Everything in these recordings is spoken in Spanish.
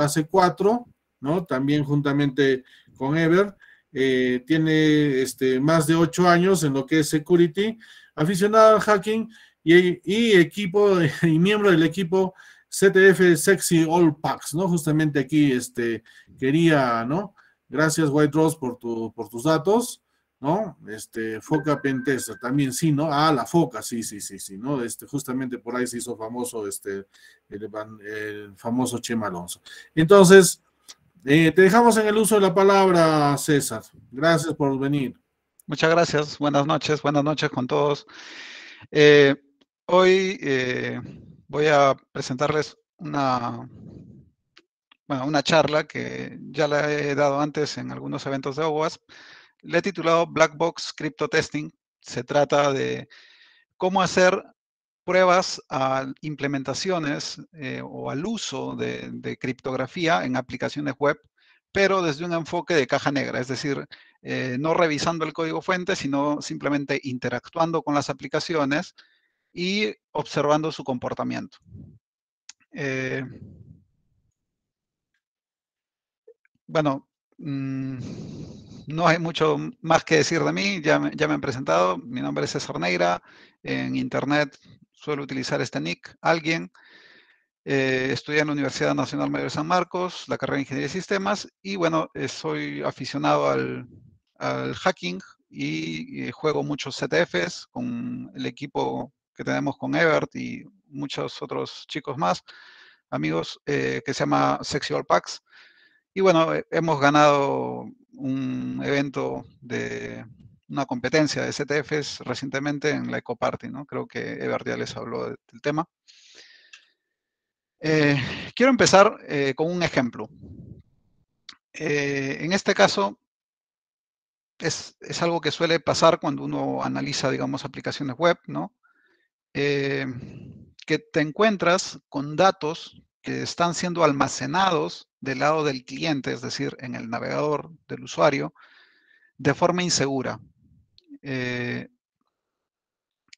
base 4, ¿no? También juntamente con Ever. Eh, tiene este, más de ocho años en lo que es security, aficionado al hacking y, y equipo y miembro del equipo CTF Sexy All Packs, ¿no? Justamente aquí este, quería, ¿no? Gracias, White Rose, por, tu, por tus datos. ¿no? Este, foca pentesa, también sí, ¿no? Ah, la foca, sí, sí, sí, sí, ¿no? Este, justamente por ahí se hizo famoso este, el, famoso Chema Alonso. Entonces, eh, te dejamos en el uso de la palabra, César. Gracias por venir. Muchas gracias, buenas noches, buenas noches con todos. Eh, hoy eh, voy a presentarles una, bueno, una charla que ya la he dado antes en algunos eventos de OWASP, le he titulado Black Box Crypto Testing. Se trata de cómo hacer pruebas a implementaciones eh, o al uso de, criptografía en aplicaciones web, pero desde un enfoque de caja negra, es decir, eh, no revisando el código fuente, sino simplemente interactuando con las aplicaciones y observando su comportamiento. Eh, bueno, mm, no hay mucho más que decir de mí, ya me, han presentado. Mi nombre es César Neira. En internet suelo utilizar este nick, alguien. Eh, estudié en la Universidad Nacional Mayor de San Marcos, la carrera de Ingeniería de Sistemas, y bueno, eh, soy aficionado al, hacking y eh, juego muchos CTFs con el equipo que tenemos con Ebert y muchos otros chicos más, amigos, que se llama Sexual Packs. Y bueno, hemos ganado un evento de una competencia de CTFs recientemente en la EcoParty, ¿no? Creo que Ever ya les habló del tema. Eh, quiero empezar eh, con un ejemplo. Eh, en este caso, es, es, algo que suele pasar cuando uno analiza, digamos, aplicaciones web, ¿no? que te encuentras con datos que están siendo almacenados del lado del cliente, es decir, en el navegador del usuario, de forma insegura. Eh,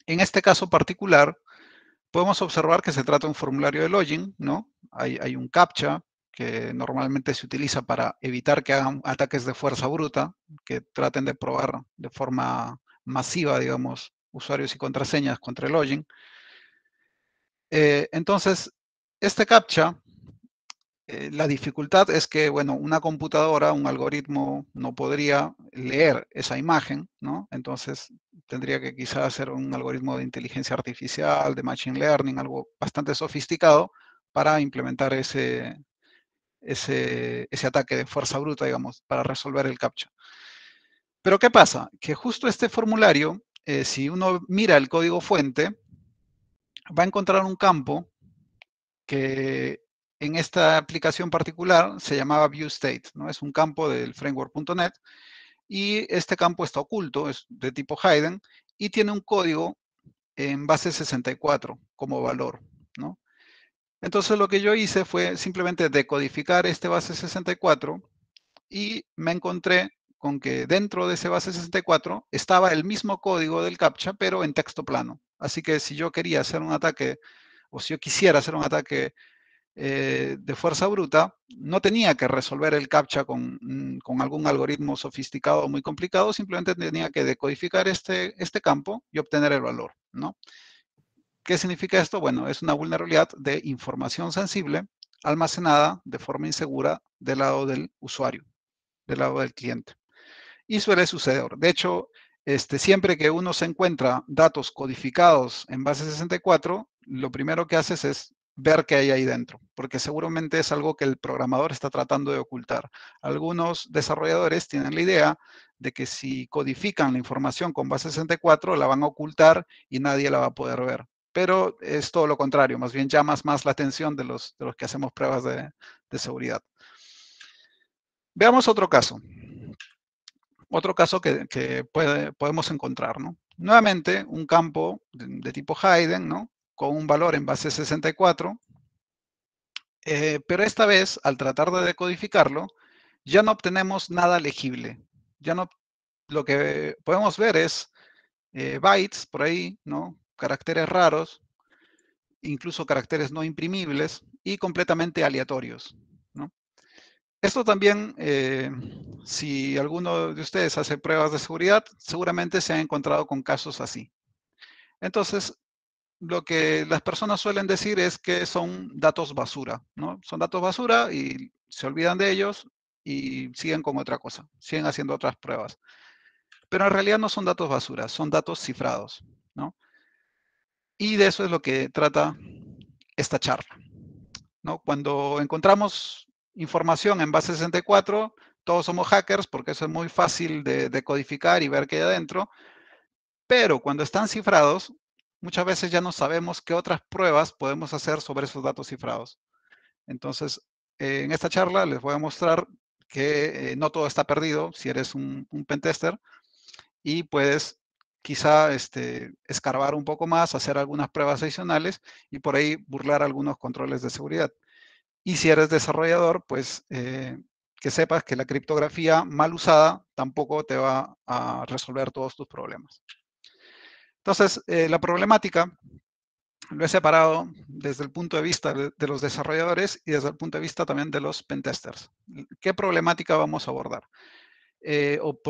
en este caso particular, podemos observar que se trata de un formulario de login, ¿no? Hay, un captcha que normalmente se utiliza para evitar que hagan ataques de fuerza bruta, que traten de probar de forma masiva, digamos, usuarios y contraseñas contra el login. Eh, entonces, este captcha, eh, la dificultad es que, bueno, una computadora, un algoritmo no podría leer esa imagen, ¿no? Entonces tendría que quizás hacer un algoritmo de inteligencia artificial, de machine learning, algo bastante sofisticado para implementar ese, ese, ataque de fuerza bruta, digamos, para resolver el captcha. Pero ¿qué pasa? Que justo este formulario, eh, si uno mira el código fuente, va a encontrar un campo que en esta aplicación particular se llamaba ViewState, ¿no? Es un campo del framework.net y este campo está oculto, es de tipo hidden, y tiene un código en base 64 como valor, ¿no? Entonces lo que yo hice fue simplemente decodificar este base 64 y me encontré con que dentro de ese base 64 estaba el mismo código del CAPTCHA, pero en texto plano. Así que si yo quería hacer un ataque o si yo quisiera hacer un ataque eh, de fuerza bruta, no tenía que resolver el CAPTCHA mm, con, algún algoritmo sofisticado o muy complicado, simplemente tenía que decodificar este, este campo y obtener el valor, ¿no? ¿Qué significa esto? Bueno, es una vulnerabilidad de información sensible almacenada de forma insegura del lado del usuario, del lado del cliente. Y suele suceder. De hecho, este, siempre que uno se encuentra datos codificados en base 64, lo primero que haces es ver qué hay ahí dentro, porque seguramente es algo que el programador está tratando de ocultar. Algunos desarrolladores tienen la idea de que si codifican la información con base 64, la van a ocultar y nadie la va a poder ver. Pero es todo lo contrario, más bien llamas más la atención de los, de los que hacemos pruebas de, seguridad. Veamos otro caso. Otro caso que, podemos encontrar, ¿no? Nuevamente, un campo de, tipo Haydn, ¿no? con un valor en base 64, eh, pero esta vez, al tratar de decodificarlo, ya no obtenemos nada legible. Ya no, lo que podemos ver es eh, bytes por ahí, ¿no? Caracteres raros, incluso caracteres no imprimibles y completamente aleatorios. Esto también, eh, si alguno de ustedes hace pruebas de seguridad, seguramente se ha encontrado con casos así. Entonces, lo que las personas suelen decir es que son datos basura, ¿no? Son datos basura y se olvidan de ellos y siguen con otra cosa, siguen haciendo otras pruebas. Pero en realidad no son datos basura, son datos cifrados, ¿no? Y de eso es lo que trata esta charla, ¿no? Cuando encontramos información en base 64, todos somos hackers porque eso es muy fácil de, codificar y ver qué hay adentro, pero cuando están cifrados, muchas veces ya no sabemos qué otras pruebas podemos hacer sobre esos datos cifrados. Entonces, en esta charla les voy a mostrar que eh, no todo está perdido si eres un, pentester y puedes quizá este, escarbar un poco más, hacer algunas pruebas adicionales y por ahí burlar algunos controles de seguridad. Y si eres desarrollador, pues eh, que sepas que la criptografía mal usada tampoco te va a resolver todos tus problemas. Entonces, eh, la problemática lo he separado desde el punto de vista de los desarrolladores y desde el punto de vista también de los pentesters. ¿Qué problemática vamos a abordar? Eh, o,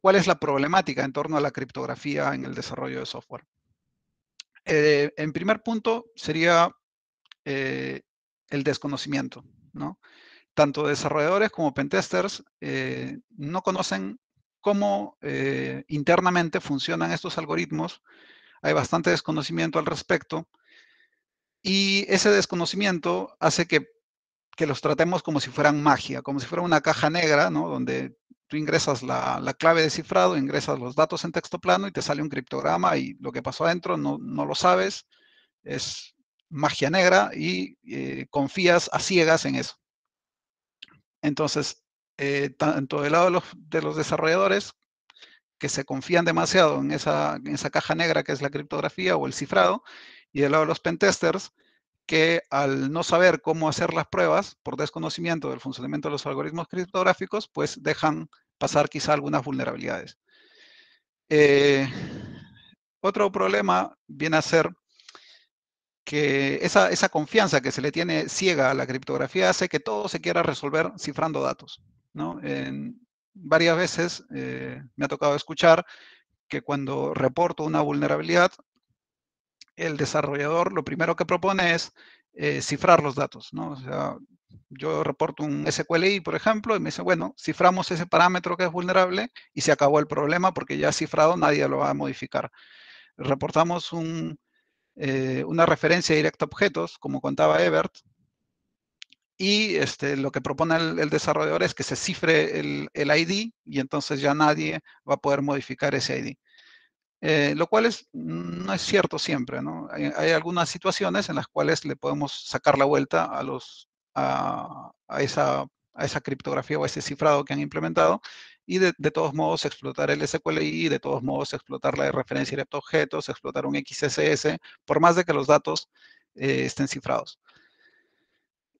cuál es la problemática en torno a la criptografía en el desarrollo de software? Eh, en primer punto sería el desconocimiento, ¿no? Tanto desarrolladores como pentesters no conocen cómo eh, internamente funcionan estos algoritmos. Hay bastante desconocimiento al respecto. Y ese desconocimiento hace que, que, los tratemos como si fueran magia, como si fuera una caja negra, ¿no? Donde tú ingresas la, la, clave de cifrado, ingresas los datos en texto plano y te sale un criptograma y lo que pasó adentro no, no lo sabes. Es magia negra y eh, confías a ciegas en eso. Entonces, eh, tanto del lado de los, desarrolladores, que se confían demasiado en esa, en esa caja negra que es la criptografía o el cifrado, y del lado de los pentesters, que al no saber cómo hacer las pruebas por desconocimiento del funcionamiento de los algoritmos criptográficos, pues dejan pasar quizá algunas vulnerabilidades. Eh, otro problema viene a ser que esa, confianza que se le tiene ciega a la criptografía hace que todo se quiera resolver cifrando datos. En, varias veces eh, me ha tocado escuchar que cuando reporto una vulnerabilidad, el desarrollador lo primero que propone es eh, cifrar los datos, ¿no? O sea, yo reporto un SQLI, por ejemplo, y me dice, bueno, ciframos ese parámetro que es vulnerable y se acabó el problema porque ya cifrado nadie lo va a modificar. Reportamos eh, una referencia directa a objetos, como contaba Ebert, y este, lo que propone el, desarrollador es que se cifre el, ID y entonces ya nadie va a poder modificar ese ID. Eh, lo cual es, mm, no es cierto siempre, ¿no? Hay, algunas situaciones en las cuales le podemos sacar la vuelta a, los, a, a esa, criptografía o a ese cifrado que han implementado y de, todos modos explotar el SQLi, de todos modos explotar la referencia directa objetos, explotar un XSS, por más de que los datos eh, estén cifrados.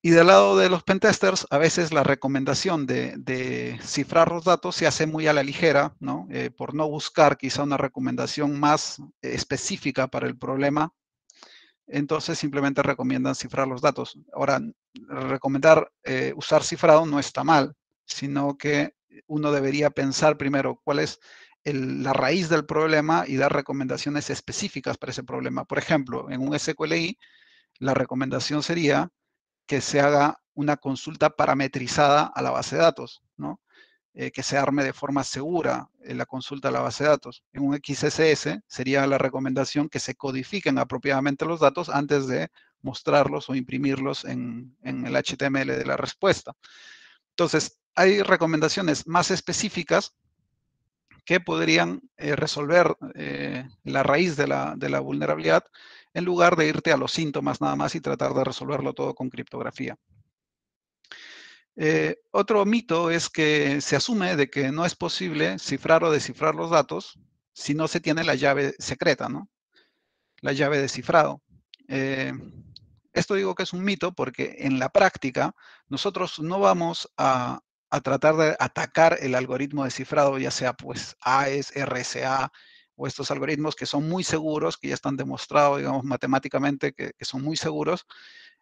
Y del lado de los pentesters, a veces la recomendación de, cifrar los datos se hace muy a la ligera, ¿no? Eh, por no buscar quizá una recomendación más específica para el problema. Entonces simplemente recomiendan cifrar los datos. Ahora, recomendar eh, usar cifrado no está mal, sino que uno debería pensar primero cuál es la raíz del problema y dar recomendaciones específicas para ese problema. Por ejemplo, en un SQLI, la recomendación sería que se haga una consulta parametrizada a la base de datos, eh, que se arme de forma segura eh, la consulta a la base de datos. En un XSS sería la recomendación que se codifiquen apropiadamente los datos antes de mostrarlos o imprimirlos en, el HTML de la respuesta. Entonces, hay recomendaciones más específicas que podrían eh, resolver la raíz de la, de la vulnerabilidad en lugar de irte a los síntomas nada más y tratar de resolverlo todo con criptografía. Eh, otro mito es que se asume de que no es posible cifrar o descifrar los datos si no se tiene la llave secreta, ¿no? La llave de cifrado. Eh, esto digo que es un mito porque en la práctica nosotros no vamos a, tratar de atacar el algoritmo de cifrado, ya sea pues AES, RSA, o estos algoritmos que son muy seguros, que ya están demostrados, digamos, matemáticamente, que, que son muy seguros.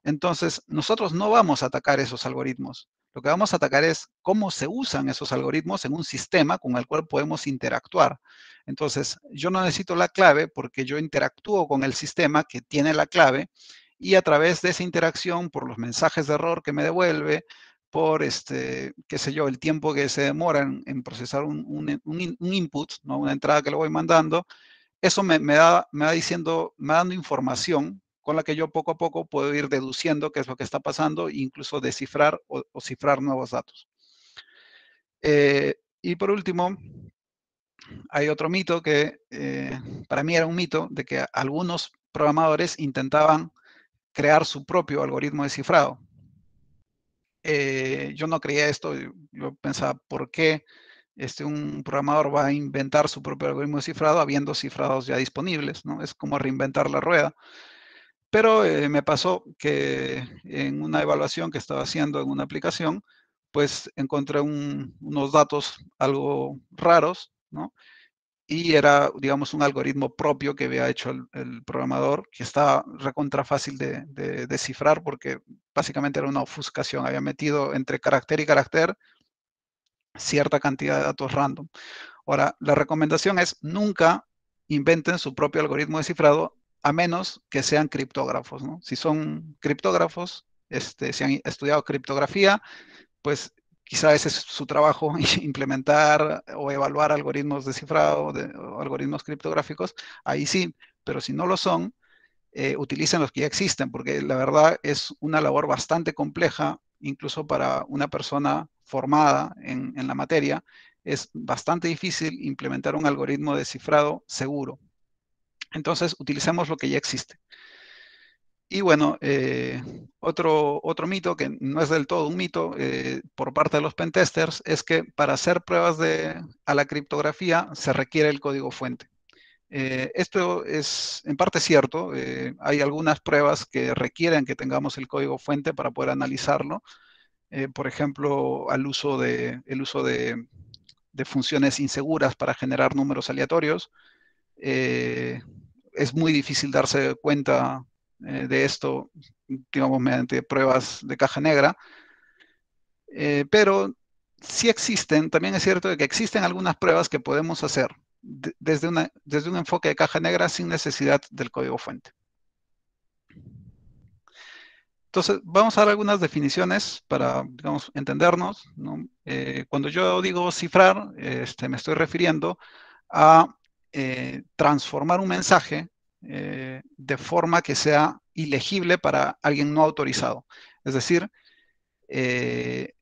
Entonces, nosotros no vamos a atacar esos algoritmos. Lo que vamos a atacar es cómo se usan esos algoritmos en un sistema con el cual podemos interactuar. Entonces, yo no necesito la clave porque yo interactúo con el sistema que tiene la clave y a través de esa interacción, por los mensajes de error que me devuelve, por, este, qué sé yo, el tiempo que se demora en, procesar e, un, input, ¿no? una entrada que le voy mandando, eso me, me, da, me va diciendo, me dando información con la que yo poco a poco puedo ir deduciendo qué es lo que está pasando e incluso descifrar o, cifrar nuevos datos. Eh, y por último, hay otro mito que eh, para mí era un mito de que algunos programadores intentaban crear su propio algoritmo de cifrado. Eh, yo no creía esto, yo pensaba, ¿por qué este, un programador va a inventar su propio algoritmo de cifrado habiendo cifrados ya disponibles? ¿no? Es como reinventar la rueda. Pero eh, me pasó que en una evaluación que estaba haciendo en una aplicación, pues encontré unos datos algo raros, ¿no? y era, digamos, un algoritmo propio que había hecho el, programador, que estaba recontra fácil de, descifrar porque básicamente era una ofuscación. Había metido entre carácter y carácter cierta cantidad de datos random. Ahora, la recomendación es nunca inventen su propio algoritmo de cifrado a menos que sean criptógrafos, Si son criptógrafos, este, si han estudiado criptografía, pues quizá ese es su trabajo, implementar o evaluar algoritmos de cifrado, de, algoritmos criptográficos, ahí sí, pero si no lo son, eh, utilicen los que ya existen, porque la verdad es una labor bastante compleja, incluso para una persona formada en, en la materia, es bastante difícil implementar un algoritmo de cifrado seguro. Entonces, utilicemos lo que ya existe. Y bueno, eh, otro, otro mito que no es del todo un mito eh, por parte de los pentesters es que para hacer pruebas de, a la criptografía se requiere el código fuente. Eh, esto es en parte cierto. hay algunas pruebas que requieren que tengamos el código fuente para poder analizarlo. por ejemplo, al uso de, el uso de funciones inseguras para generar números aleatorios. es muy difícil darse cuenta eh, de esto, digamos, mediante pruebas de caja negra. Eh, pero sí existen, también es cierto que existen algunas pruebas que podemos hacer desde, desde un enfoque de caja negra sin necesidad del código fuente. Entonces, vamos a dar algunas definiciones para, digamos, entendernos. Eh, cuando yo digo cifrar, este, me estoy refiriendo a transformar un mensaje eh, de forma que sea ilegible para alguien no autorizado. Es decir, eh,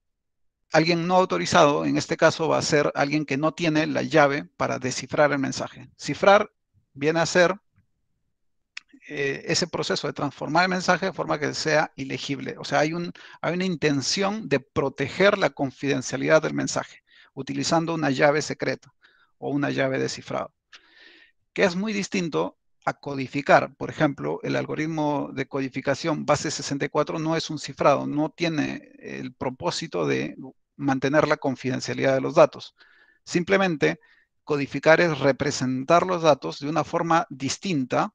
alguien no autorizado, en este caso, va a ser alguien que no tiene la llave para descifrar el mensaje. Cifrar viene a ser eh, ese proceso de transformar el mensaje de forma que sea ilegible. O sea, hay, una intención de proteger la confidencialidad del mensaje utilizando una llave secreta o una llave descifrada que es muy distinto codificar. Por ejemplo, el algoritmo de codificación base 64 no es un cifrado, no tiene el propósito de mantener la confidencialidad de los datos. Simplemente codificar es representar los datos de una forma distinta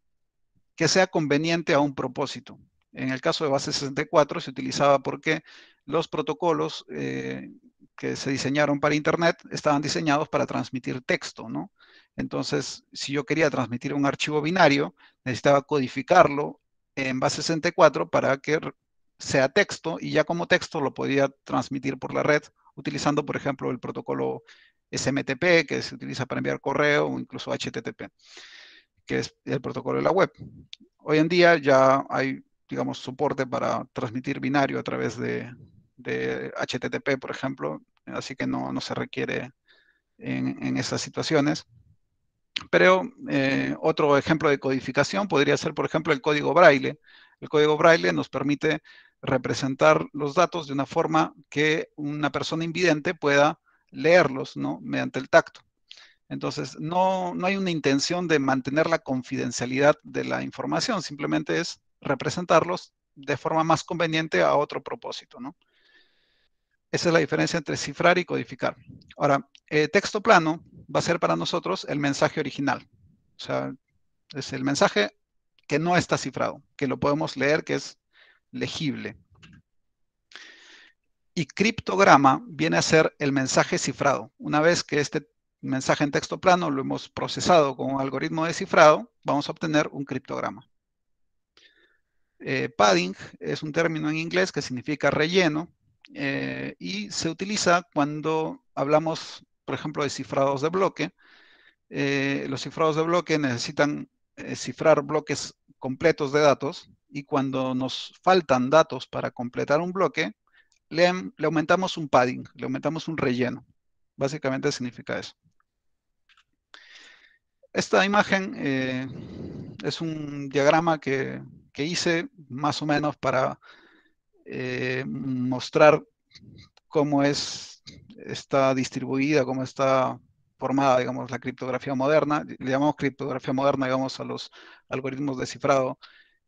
que sea conveniente a un propósito. En el caso de base 64 se utilizaba porque los protocolos eh, que se diseñaron para Internet estaban diseñados para transmitir texto, ¿no? Entonces, si yo quería transmitir un archivo binario, necesitaba codificarlo en base 64 para que sea texto y ya como texto lo podía transmitir por la red utilizando, por ejemplo, el protocolo SMTP que se utiliza para enviar correo o incluso HTTP, que es el protocolo de la web. Hoy en día ya hay, digamos, soporte para transmitir binario a través de, HTTP, por ejemplo, así que no, se requiere en, en esas situaciones. Pero eh, otro ejemplo de codificación podría ser, por ejemplo, el código braille. El código braille nos permite representar los datos de una forma que una persona invidente pueda leerlos ¿no? mediante el tacto. Entonces, no, no hay una intención de mantener la confidencialidad de la información, simplemente es representarlos de forma más conveniente a otro propósito. ¿no? Esa es la diferencia entre cifrar y codificar. Ahora, eh, texto plano va a ser para nosotros el mensaje original. O sea, es el mensaje que no está cifrado, que lo podemos leer, que es legible. Y criptograma viene a ser el mensaje cifrado. Una vez que este mensaje en texto plano lo hemos procesado con un algoritmo de cifrado, vamos a obtener un criptograma. Eh, padding es un término en inglés que significa relleno, eh, y se utiliza cuando hablamos, por ejemplo, de cifrados de bloque. Eh, los cifrados de bloque necesitan eh, cifrar bloques completos de datos y cuando nos faltan datos para completar un bloque, le, aumentamos un padding, le aumentamos un relleno. Básicamente significa eso. Esta imagen es un diagrama que, hice más o menos para eh, mostrar cómo es, está distribuida, cómo está formada, digamos, la criptografía moderna. Le llamamos criptografía moderna, digamos, a los algoritmos de cifrado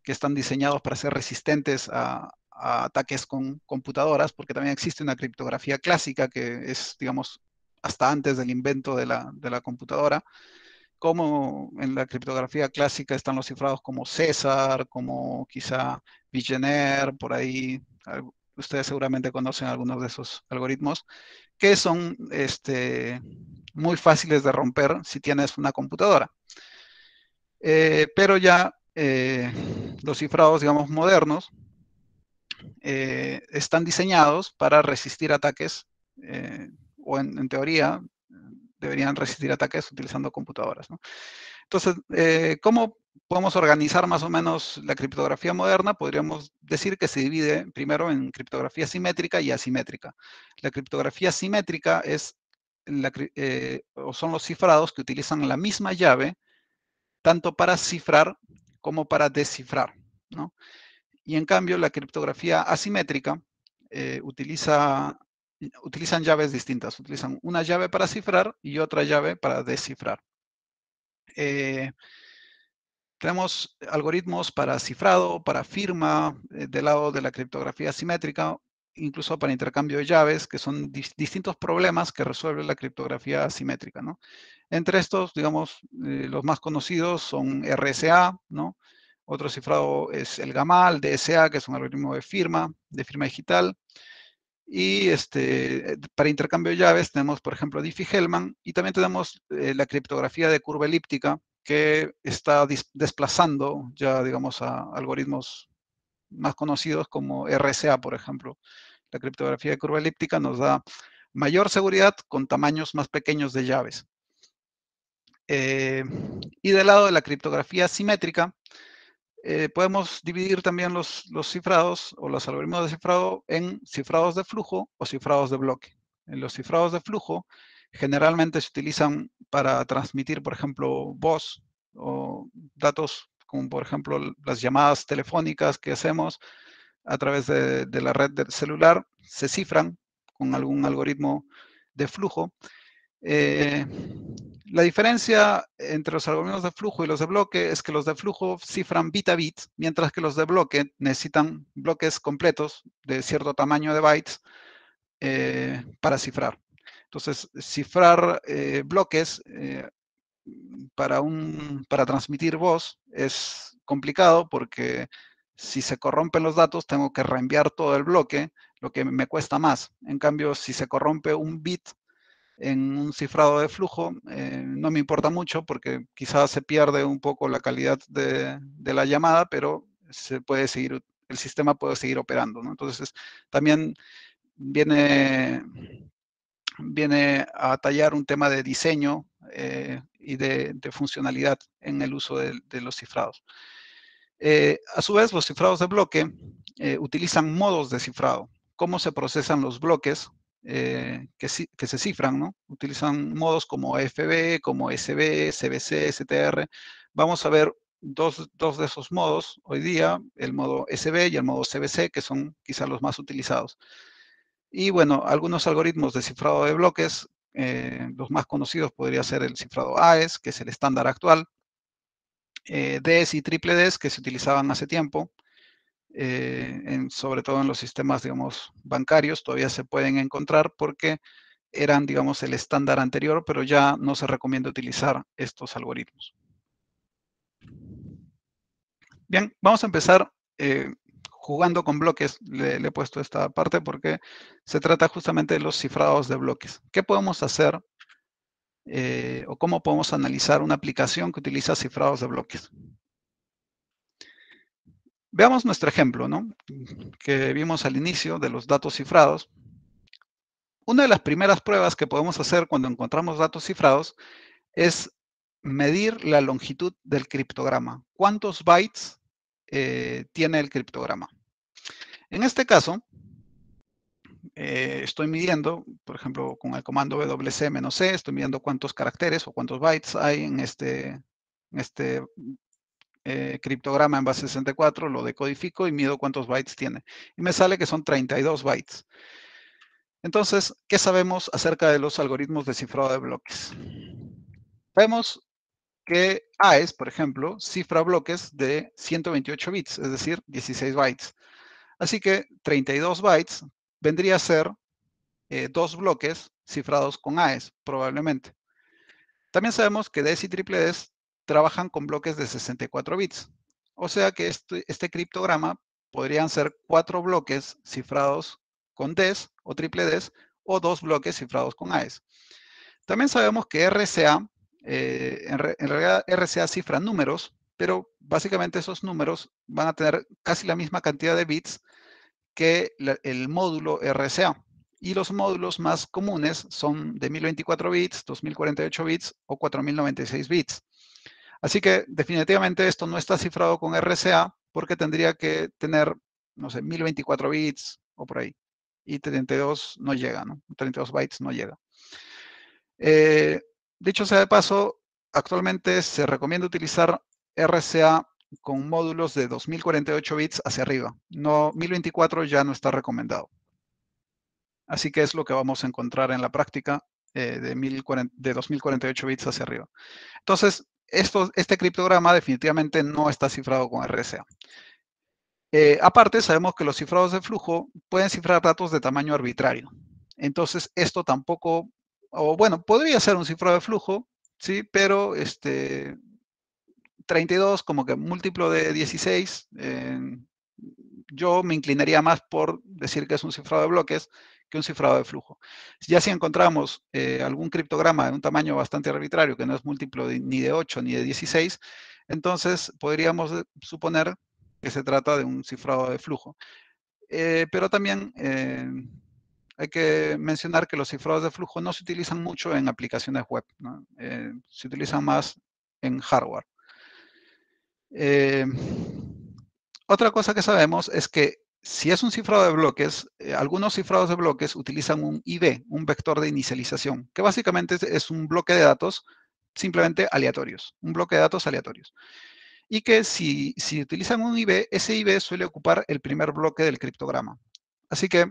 que están diseñados para ser resistentes a, ataques con computadoras, porque también existe una criptografía clásica que es, digamos, hasta antes del invento de la computadora, como en la criptografía clásica están los cifrados como César, como quizá Vigener, por ahí ustedes seguramente conocen algunos de esos algoritmos, que son este, muy fáciles de romper si tienes una computadora. Eh, pero ya eh, los cifrados, digamos, modernos, eh, están diseñados para resistir ataques, o en teoría deberían resistir ataques utilizando computadoras. Entonces, eh, ¿cómo podemos organizar más o menos la criptografía moderna? Podríamos decir que se divide primero en criptografía simétrica y asimétrica. La criptografía simétrica es eh, o son los cifrados que utilizan la misma llave tanto para cifrar como para descifrar. Y en cambio, la criptografía asimétrica eh, utiliza utilizan llaves distintas. Utilizan una llave para cifrar y otra llave para descifrar. Eh, tenemos algoritmos para cifrado, para firma, eh, del lado de la criptografía simétrica, incluso para intercambio de llaves, que son distintos problemas que resuelve la criptografía simétrica. Entre estos, digamos, eh, los más conocidos son RSA, Otro cifrado es el GAMAL, DSA, que es un algoritmo de firma, de firma digital. Y este, eh, para intercambio de llaves tenemos, por ejemplo, Diffie-Hellman y también tenemos eh, la criptografía de curva elíptica que está desplazando ya, digamos, a algoritmos más conocidos como RSA, por ejemplo. La criptografía de curva elíptica nos da mayor seguridad con tamaños más pequeños de llaves. Eh, y del lado de la criptografía simétrica, eh, podemos dividir también los, los, cifrados o los algoritmos de cifrado en cifrados de flujo o cifrados de bloque. En los cifrados de flujo generalmente se utilizan para transmitir, por ejemplo, voz o datos como, por ejemplo, las llamadas telefónicas que hacemos a través de, la red celular, se cifran con algún algoritmo de flujo. Eh, la diferencia entre los algoritmos de flujo y los de bloque es que los de flujo cifran bit a bit, mientras que los de bloque necesitan bloques completos de cierto tamaño de bytes eh, para cifrar. Entonces, cifrar eh, bloques eh, para, un, para transmitir voz es complicado porque si se corrompen los datos, tengo que reenviar todo el bloque, lo que me cuesta más. En cambio, si se corrompe un bit en un cifrado de flujo, eh, no me importa mucho porque quizás se pierde un poco la calidad de, la llamada, pero se puede seguir, el sistema puede seguir operando. Entonces, también viene, viene a tallar un tema de diseño eh, y de, funcionalidad en el uso de, los cifrados. Eh, a su vez, los cifrados de bloque utilizan modos de cifrado, cómo se procesan los bloques eh, que, que, se cifran, ¿no? Utilizan modos como FB, como SB, CBC, STR. Vamos a ver dos, de esos modos hoy día, el modo SB y el modo CBC, que son quizás los más utilizados. Y bueno, algunos algoritmos de cifrado de bloques, eh, los más conocidos podría ser el cifrado AES, que es el estándar actual, eh, DES y triple DES, que se utilizaban hace tiempo, eh, sobre todo en los sistemas, digamos, bancarios, todavía se pueden encontrar porque eran, digamos, el estándar anterior, pero ya no se recomienda utilizar estos algoritmos. Bien, vamos a empezar eh, jugando con bloques. Le, he puesto esta parte porque se trata justamente de los cifrados de bloques. ¿Qué podemos hacer eh, o cómo podemos analizar una aplicación que utiliza cifrados de bloques. Veamos nuestro ejemplo, Que vimos al inicio de los datos cifrados. Una de las primeras pruebas que podemos hacer cuando encontramos datos cifrados es medir la longitud del criptograma. ¿Cuántos bytes eh, tiene el criptograma? En este caso, eh, estoy midiendo, por ejemplo, con el comando wc-c, estoy midiendo cuántos caracteres o cuántos bytes hay en este, en este eh, criptograma en base 64, lo decodifico y mido cuántos bytes tiene. Y me sale que son 32 bytes. Entonces, ¿qué sabemos acerca de los algoritmos de cifrado de bloques? Vemos que AES, por ejemplo, cifra bloques de 128 bits, es decir, 16 bytes. Así que 32 bytes vendría a ser eh, dos bloques cifrados con AES, probablemente. También sabemos que DES y DES trabajan con bloques de 64 bits. O sea que este, este, criptograma podrían ser cuatro bloques cifrados con DES o triple DES o dos bloques cifrados con AES. También sabemos que RCA, eh, en, realidad RCA cifra números, pero básicamente esos números van a tener casi la misma cantidad de bits que el módulo RCA. Y los módulos más comunes son de 1024 bits, 2048 bits o 4096 bits. Así que definitivamente esto no está cifrado con RCA porque tendría que tener, no sé, 1024 bits o por ahí. Y 32 no llega, ¿no? 32 bytes no llega. Eh, dicho sea de paso, actualmente se recomienda utilizar RCA con módulos de 2048 bits hacia arriba. No, 1024 ya no está recomendado. Así que es lo que vamos a encontrar en la práctica eh, de, de 2048 bits hacia arriba. Entonces, este criptograma definitivamente no está cifrado con RSA. Eh, aparte, sabemos que los cifrados de flujo pueden cifrar datos de tamaño arbitrario. Entonces, esto tampoco, o bueno, podría ser un cifrado de flujo, sí, pero este 32 como que múltiplo de 16, eh, yo me inclinaría más por decir que es un cifrado de bloques, que un cifrado de flujo. Ya si encontramos eh, algún criptograma de un tamaño bastante arbitrario, que no es múltiplo ni de 8 ni de 16, entonces podríamos eh, suponer que se trata de un cifrado de flujo. Eh, pero también hay que mencionar que los cifrados de flujo no se utilizan mucho en aplicaciones web, se utilizan más en hardware. otra cosa que sabemos es que si es un cifrado de bloques, eh, algunos cifrados de bloques utilizan un IB, un vector de inicialización, que básicamente es, un bloque de datos simplemente aleatorios, un bloque de datos aleatorios. Y que si, utilizan un IB, ese IB suele ocupar el primer bloque del criptograma. Así que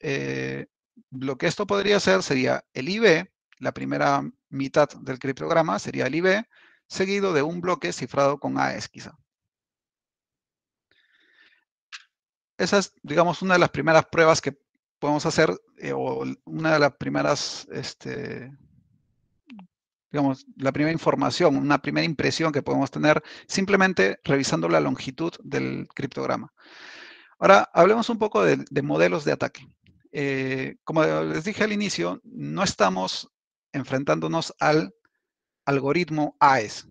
eh, lo que esto podría ser sería el IB, la primera mitad del criptograma sería el IB, seguido de un bloque cifrado con AES quizá. esa es, digamos, una de las primeras pruebas que podemos hacer eh, o una de las primeras, este, digamos, la primera información, una primera impresión que podemos tener simplemente revisando la longitud del criptograma. Ahora, hablemos un poco de, modelos de ataque. Eh, como les dije al inicio, no estamos enfrentándonos al algoritmo AES.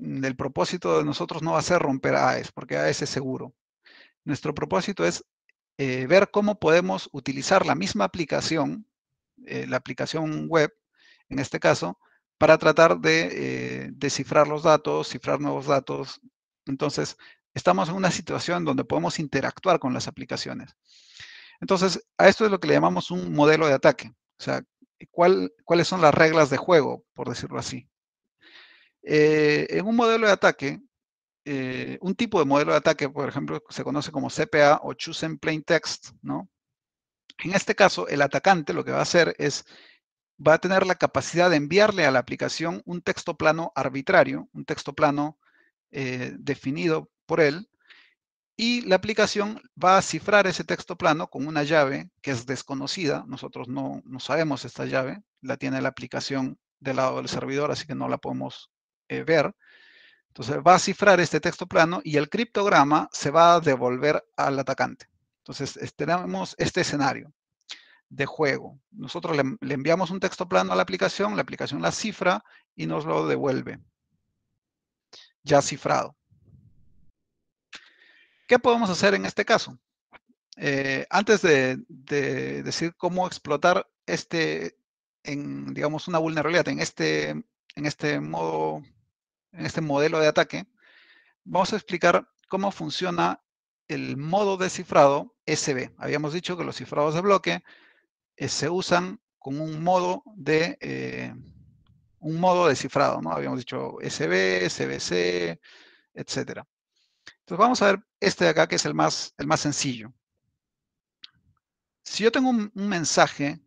El propósito de nosotros no va a ser romper AES, porque AES es seguro. Nuestro propósito es eh, ver cómo podemos utilizar la misma aplicación, eh, la aplicación web, en este caso, para tratar de eh, descifrar los datos, cifrar nuevos datos. Entonces, estamos en una situación donde podemos interactuar con las aplicaciones. Entonces, a esto es lo que le llamamos un modelo de ataque. O sea, ¿cuáles son las reglas de juego, por decirlo así? en un modelo de ataque, eh, un tipo de modelo de ataque, por ejemplo, se conoce como CPA o Chosen Plain Text, ¿no? En este caso, el atacante lo que va a hacer es, va a tener la capacidad de enviarle a la aplicación un texto plano arbitrario, un texto plano eh, definido por él, y la aplicación va a cifrar ese texto plano con una llave que es desconocida. Nosotros no, sabemos esta llave, la tiene la aplicación del lado del servidor, así que no la podemos eh, ver entonces va a cifrar este texto plano y el criptograma se va a devolver al atacante. Entonces tenemos este escenario de juego. Nosotros le, enviamos un texto plano a la aplicación, la aplicación la cifra y nos lo devuelve ya cifrado. ¿Qué podemos hacer en este caso? Eh, antes de, decir cómo explotar este, en, digamos, una vulnerabilidad en este, en este modo en este modelo de ataque, vamos a explicar cómo funciona el modo de cifrado SB. Habíamos dicho que los cifrados de bloque eh, se usan con un modo de eh, un modo de cifrado, ¿no? Habíamos dicho SB, SBC, etcétera. Entonces vamos a ver este de acá que es el más, el más sencillo. Si yo tengo un, mensaje,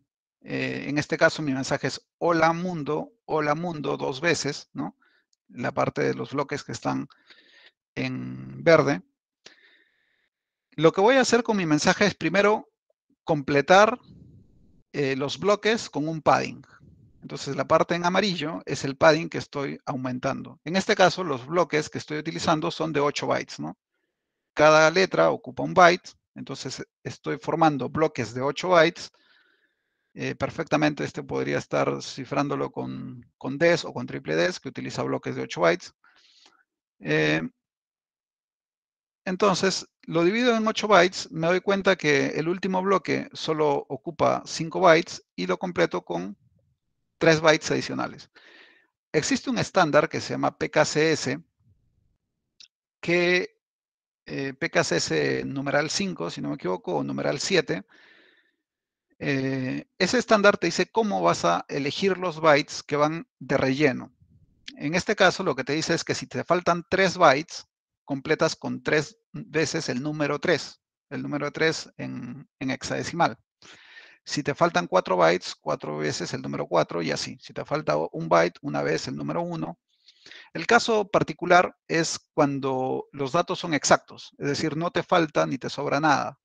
eh, en este caso mi mensaje es hola mundo, hola mundo dos veces, ¿no? la parte de los bloques que están en verde. Lo que voy a hacer con mi mensaje es primero completar eh, los bloques con un padding. Entonces la parte en amarillo es el padding que estoy aumentando. En este caso los bloques que estoy utilizando son de 8 bytes. Cada letra ocupa un byte, entonces estoy formando bloques de 8 bytes eh, perfectamente este podría estar cifrándolo con, DES o con triple DES, que utiliza bloques de 8 bytes. Eh, entonces, lo divido en 8 bytes, me doy cuenta que el último bloque solo ocupa 5 bytes y lo completo con 3 bytes adicionales. Existe un estándar que se llama PKCS, que eh, PKCS numeral 5, si no me equivoco, o numeral 7, eh, ese estándar te dice cómo vas a elegir los bytes que van de relleno. En este caso, lo que te dice es que si te faltan tres bytes, completas con tres veces el número 3, el número tres en, en hexadecimal. Si te faltan cuatro bytes, cuatro veces el número 4 y así. Si te falta un byte, una vez el número uno El caso particular es cuando los datos son exactos, es decir, no te falta ni te sobra nada.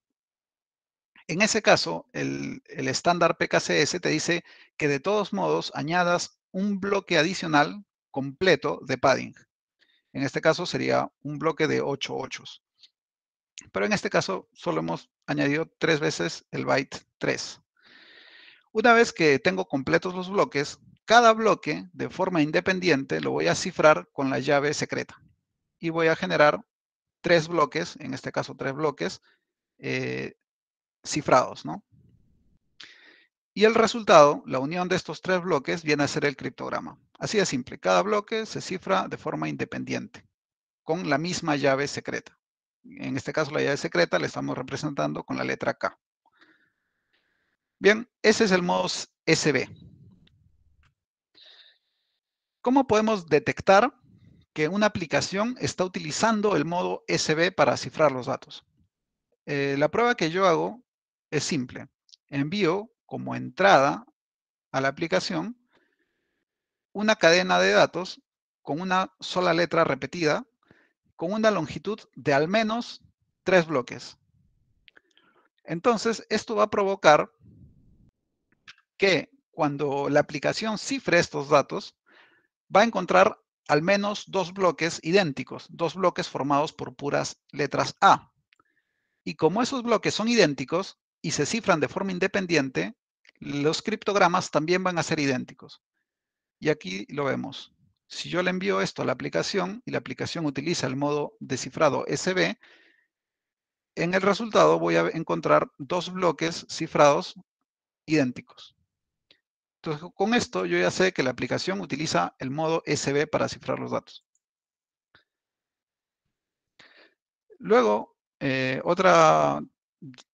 En ese caso, el, estándar PKCS te dice que de todos modos añadas un bloque adicional completo de padding. En este caso sería un bloque de 8 ochos. Pero en este caso solo hemos añadido tres veces el byte 3. Una vez que tengo completos los bloques, cada bloque de forma independiente lo voy a cifrar con la llave secreta. Y voy a generar tres bloques, en este caso tres bloques, eh, cifrados, ¿no? Y el resultado, la unión de estos tres bloques, viene a ser el criptograma. Así de simple, cada bloque se cifra de forma independiente, con la misma llave secreta. En este caso, la llave secreta la estamos representando con la letra K. Bien, ese es el modo SB. ¿Cómo podemos detectar que una aplicación está utilizando el modo SB para cifrar los datos? Eh, la prueba que yo hago es simple. Envío como entrada a la aplicación una cadena de datos con una sola letra repetida con una longitud de al menos tres bloques. Entonces, esto va a provocar que cuando la aplicación cifre estos datos, va a encontrar al menos dos bloques idénticos, dos bloques formados por puras letras A. Y como esos bloques son idénticos, y se cifran de forma independiente, los criptogramas también van a ser idénticos. Y aquí lo vemos. Si yo le envío esto a la aplicación y la aplicación utiliza el modo descifrado SB, en el resultado voy a encontrar dos bloques cifrados idénticos. Entonces, con esto yo ya sé que la aplicación utiliza el modo SB para cifrar los datos. Luego, eh, otra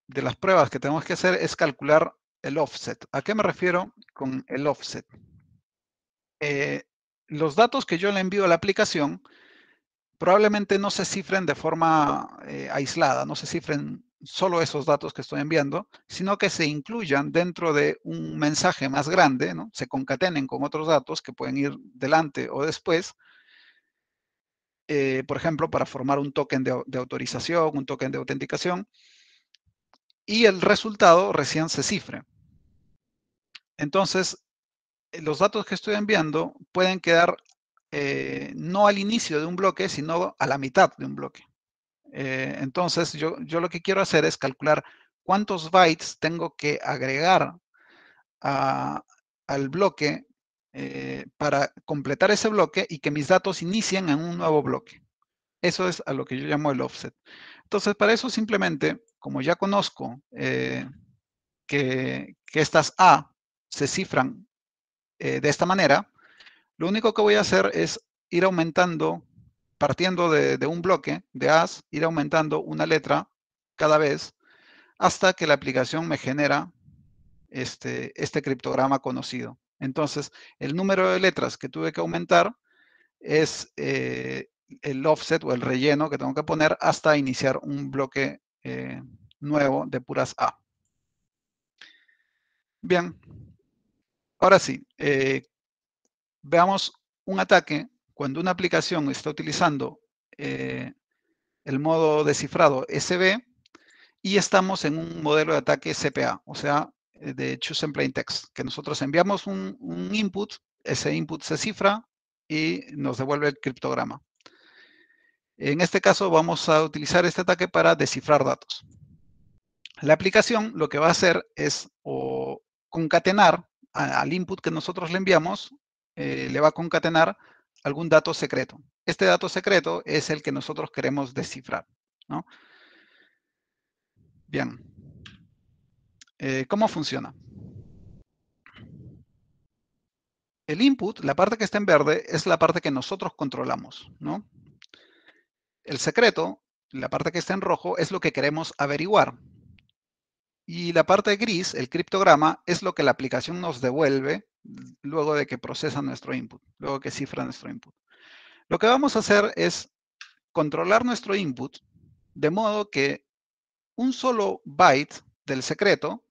de las pruebas que tenemos que hacer es calcular el offset. ¿A qué me refiero con el offset? Eh, los datos que yo le envío a la aplicación probablemente no se cifren de forma eh, aislada, no se cifren solo esos datos que estoy enviando, sino que se incluyan dentro de un mensaje más grande, ¿no? se concatenen con otros datos que pueden ir delante o después, eh, por ejemplo, para formar un token de, de autorización, un token de autenticación, y el resultado recién se cifre. Entonces, eh, los datos que estoy enviando pueden quedar eh, no al inicio de un bloque, sino a la mitad de un bloque. Eh, entonces, yo, yo lo que quiero hacer es calcular cuántos bytes tengo que agregar al bloque para completar ese bloque y que mis datos inicien en un nuevo bloque. Eso es a lo que yo llamo el offset. Entonces, para eso simplemente como ya conozco eh, que, estas A se cifran eh, de esta manera, lo único que voy a hacer es ir aumentando, partiendo de, un bloque de A's, ir aumentando una letra cada vez hasta que la aplicación me genera este, este criptograma conocido. Entonces, el número de letras que tuve que aumentar es eh, el offset o el relleno que tengo que poner hasta iniciar un bloque eh, nuevo de puras A. Bien, ahora sí, eh, veamos un ataque cuando una aplicación está utilizando eh, el modo descifrado SB y estamos en un modelo de ataque CPA, o sea, de Choose en Plain Text, que nosotros enviamos un input, ese input se cifra y nos devuelve el criptograma. En este caso vamos a utilizar este ataque para descifrar datos. La aplicación lo que va a hacer es concatenar al input que nosotros le enviamos, eh, le va a concatenar algún dato secreto. Este dato secreto es el que nosotros queremos descifrar. ¿no? Bien. Eh, ¿Cómo funciona? El input, la parte que está en verde, es la parte que nosotros controlamos, ¿no? El secreto, la parte que está en rojo, es lo que queremos averiguar. Y la parte gris, el criptograma, es lo que la aplicación nos devuelve luego de que procesa nuestro input, luego que cifra nuestro input. Lo que vamos a hacer es controlar nuestro input de modo que un solo byte del secreto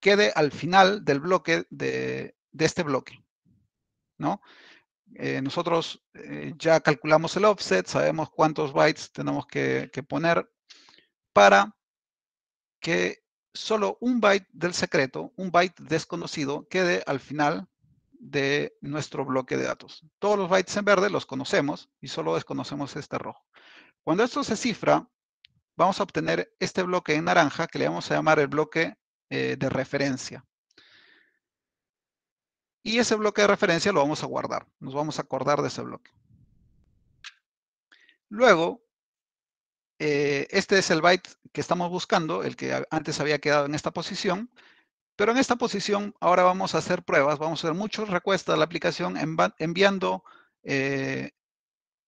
quede al final del bloque de, de este bloque, ¿no? Eh, nosotros eh, ya calculamos el offset, sabemos cuántos bytes tenemos que, poner para que solo un byte del secreto, un byte desconocido, quede al final de nuestro bloque de datos. Todos los bytes en verde los conocemos y solo desconocemos este rojo. Cuando esto se cifra, vamos a obtener este bloque en naranja que le vamos a llamar el bloque eh, de referencia. Y ese bloque de referencia lo vamos a guardar. Nos vamos a acordar de ese bloque. Luego, eh, este es el byte que estamos buscando, el que antes había quedado en esta posición. Pero en esta posición ahora vamos a hacer pruebas, vamos a hacer muchos recuestas a la aplicación enviando eh,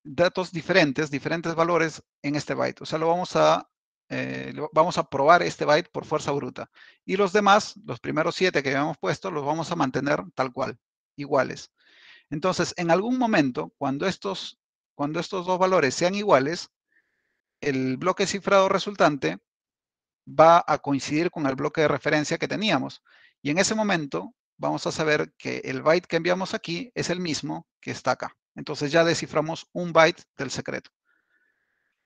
datos diferentes, diferentes valores en este byte. O sea, lo vamos a eh, vamos a probar este byte por fuerza bruta. Y los demás, los primeros siete que habíamos puesto, los vamos a mantener tal cual, iguales. Entonces, en algún momento, cuando estos, cuando estos dos valores sean iguales, el bloque cifrado resultante va a coincidir con el bloque de referencia que teníamos. Y en ese momento vamos a saber que el byte que enviamos aquí es el mismo que está acá. Entonces ya desciframos un byte del secreto.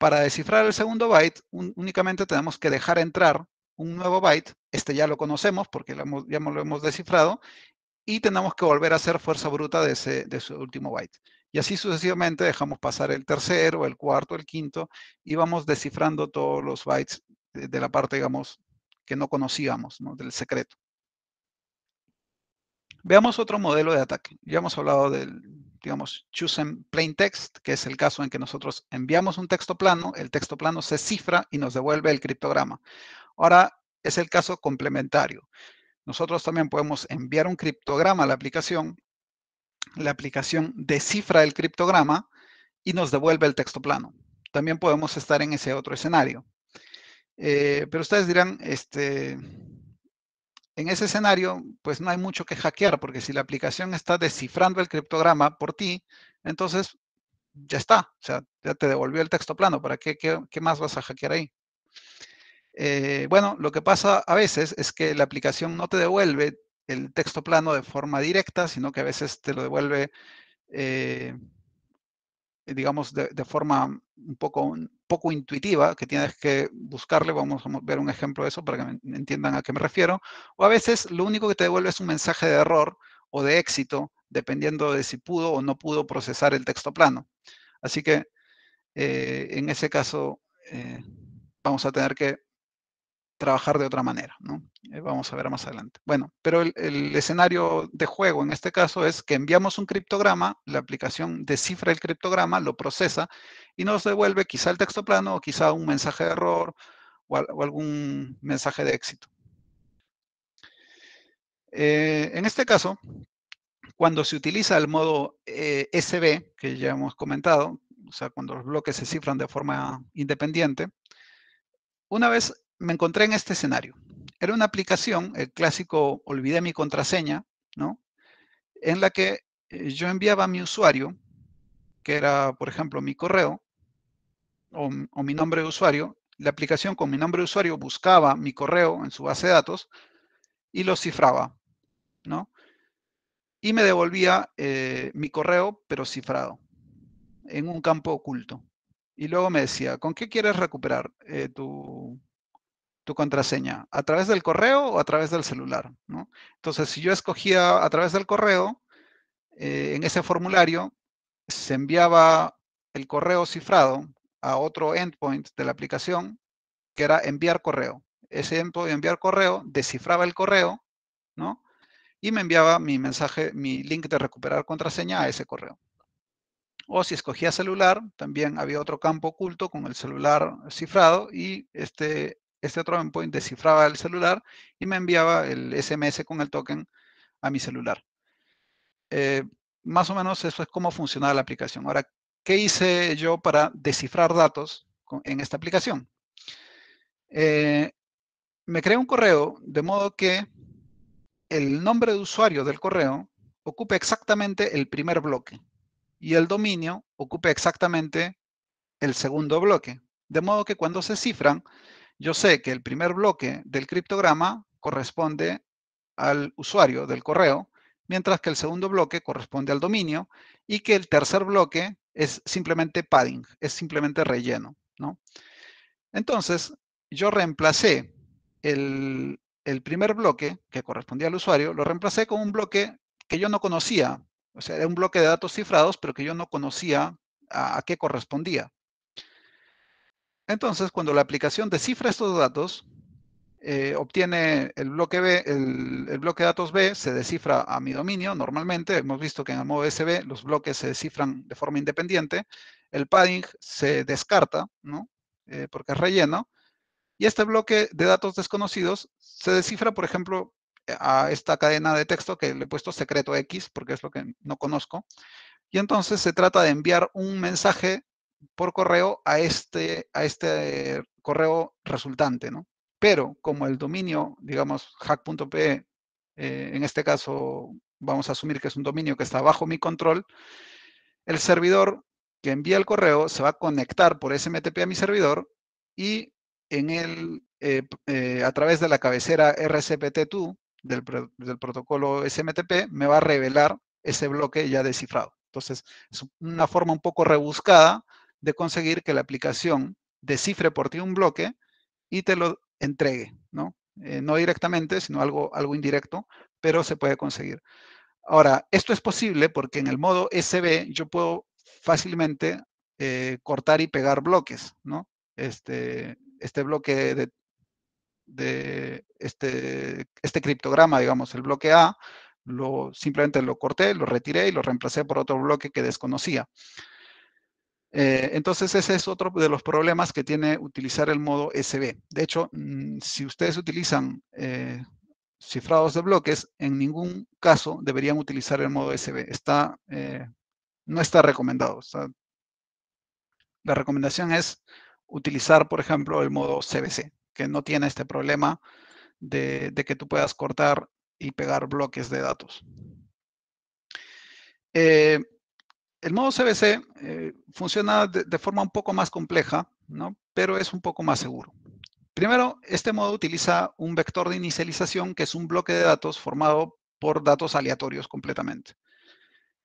Para descifrar el segundo byte, únicamente tenemos que dejar entrar un nuevo byte. Este ya lo conocemos porque ya lo hemos descifrado. Y tenemos que volver a hacer fuerza bruta de ese, último byte. Y así sucesivamente dejamos pasar el tercero, el cuarto, el quinto, y vamos descifrando todos los bytes de, la parte, digamos, que no conocíamos, del secreto. Veamos otro modelo de ataque. Ya hemos hablado del, digamos, chosen plain text, que es el caso en que nosotros enviamos un texto plano, el texto plano se cifra y nos devuelve el criptograma. Ahora es el caso complementario. Nosotros también podemos enviar un criptograma a la aplicación, la aplicación descifra el criptograma y nos devuelve el texto plano. También podemos estar en ese otro escenario. Eh, pero ustedes dirán, este, en ese escenario, pues no hay mucho que hackear, porque si la aplicación está descifrando el criptograma por ti, entonces ya está, o sea, ya te devolvió el texto plano, ¿para qué, más vas a hackear ahí? Eh, bueno, lo que pasa a veces es que la aplicación no te devuelve el texto plano de forma directa, sino que a veces te lo devuelve eh, eh, digamos, de, forma un poco, un poco intuitiva, que tienes que buscarle, vamos a ver un ejemplo de eso para que entiendan a qué me refiero, o a veces lo único que te devuelve es un mensaje de error o de éxito, dependiendo de si pudo o no pudo procesar el texto plano. Así que eh, en ese caso eh, vamos a tener que trabajar de otra manera, ¿no? Eh, vamos a ver más adelante. Bueno, pero el, escenario de juego en este caso es que enviamos un criptograma, la aplicación descifra el criptograma, lo procesa y nos devuelve quizá el texto plano o quizá un mensaje de error o, algún mensaje de éxito. Eh, en este caso, cuando se utiliza el modo eh, SB, que ya hemos comentado, o sea, cuando los bloques se cifran de forma independiente, una vez me encontré en este escenario. Era una aplicación, el clásico olvidé mi contraseña, ¿no? En la que eh, yo enviaba mi usuario, que era, por ejemplo, mi correo o, mi nombre de usuario, la aplicación con mi nombre de usuario buscaba mi correo en su base de datos y lo cifraba, ¿no? Y me devolvía eh, mi correo, pero cifrado, en un campo oculto. Y luego me decía, ¿con qué quieres recuperar eh, tu, tu contraseña? ¿A través del correo o a través del celular? ¿no? Entonces, si yo escogía a través del correo, eh, en ese formulario se enviaba el correo cifrado a otro endpoint de la aplicación, que era enviar correo. Ese endpoint enviar correo descifraba el correo, ¿no? Y me enviaba mi mensaje, mi link de recuperar contraseña a ese correo. O si escogía celular, también había otro campo oculto con el celular cifrado y este este otro endpoint descifraba el celular y me enviaba el SMS con el token a mi celular. Eh, más o menos eso es cómo funcionaba la aplicación. Ahora, ¿qué hice yo para descifrar datos en esta aplicación? Eh, me creé un correo de modo que el nombre de usuario del correo ocupe exactamente el primer bloque y el dominio ocupe exactamente el segundo bloque. De modo que cuando se cifran, yo sé que el primer bloque del criptograma corresponde al usuario del correo, mientras que el segundo bloque corresponde al dominio y que el tercer bloque es simplemente padding, es simplemente relleno. ¿no? Entonces, yo reemplacé el, primer bloque que correspondía al usuario, lo reemplacé con un bloque que yo no conocía, o sea, era un bloque de datos cifrados, pero que yo no conocía a qué correspondía. Entonces, cuando la aplicación descifra estos datos, eh, obtiene el bloque B, el, bloque de datos B se descifra a mi dominio normalmente. Hemos visto que en el modo SB los bloques se descifran de forma independiente. El padding se descarta, ¿no? Eh, porque es relleno. Y este bloque de datos desconocidos se descifra, por ejemplo, a esta cadena de texto que le he puesto secreto X, porque es lo que no conozco. Y entonces se trata de enviar un mensaje por correo a este, a este correo resultante, ¿no? Pero como el dominio, digamos, hack.pe, eh, en este caso vamos a asumir que es un dominio que está bajo mi control, el servidor que envía el correo se va a conectar por SMTP a mi servidor y en eh, eh, a través de la cabecera RCPT2 del, del protocolo SMTP me va a revelar ese bloque ya descifrado. Entonces, es una forma un poco rebuscada de conseguir que la aplicación descifre por ti un bloque y te lo entregue, ¿no? Eh, no directamente, sino algo, algo indirecto, pero se puede conseguir. Ahora, esto es posible porque en el modo SB yo puedo fácilmente eh, cortar y pegar bloques, ¿no? Este, este bloque de, de este, este criptograma, digamos, el bloque A, lo, simplemente lo corté, lo retiré y lo reemplacé por otro bloque que desconocía. Eh, entonces ese es otro de los problemas que tiene utilizar el modo SB. De hecho, mm, si ustedes utilizan eh, cifrados de bloques, en ningún caso deberían utilizar el modo SB. Eh, no está recomendado. la recomendación es utilizar, por ejemplo, el modo CBC, que no tiene este problema de, que tú puedas cortar y pegar bloques de datos. El modo CBC eh, funciona de, forma un poco más compleja, ¿no? pero es un poco más seguro. Primero, este modo utiliza un vector de inicialización que es un bloque de datos formado por datos aleatorios completamente.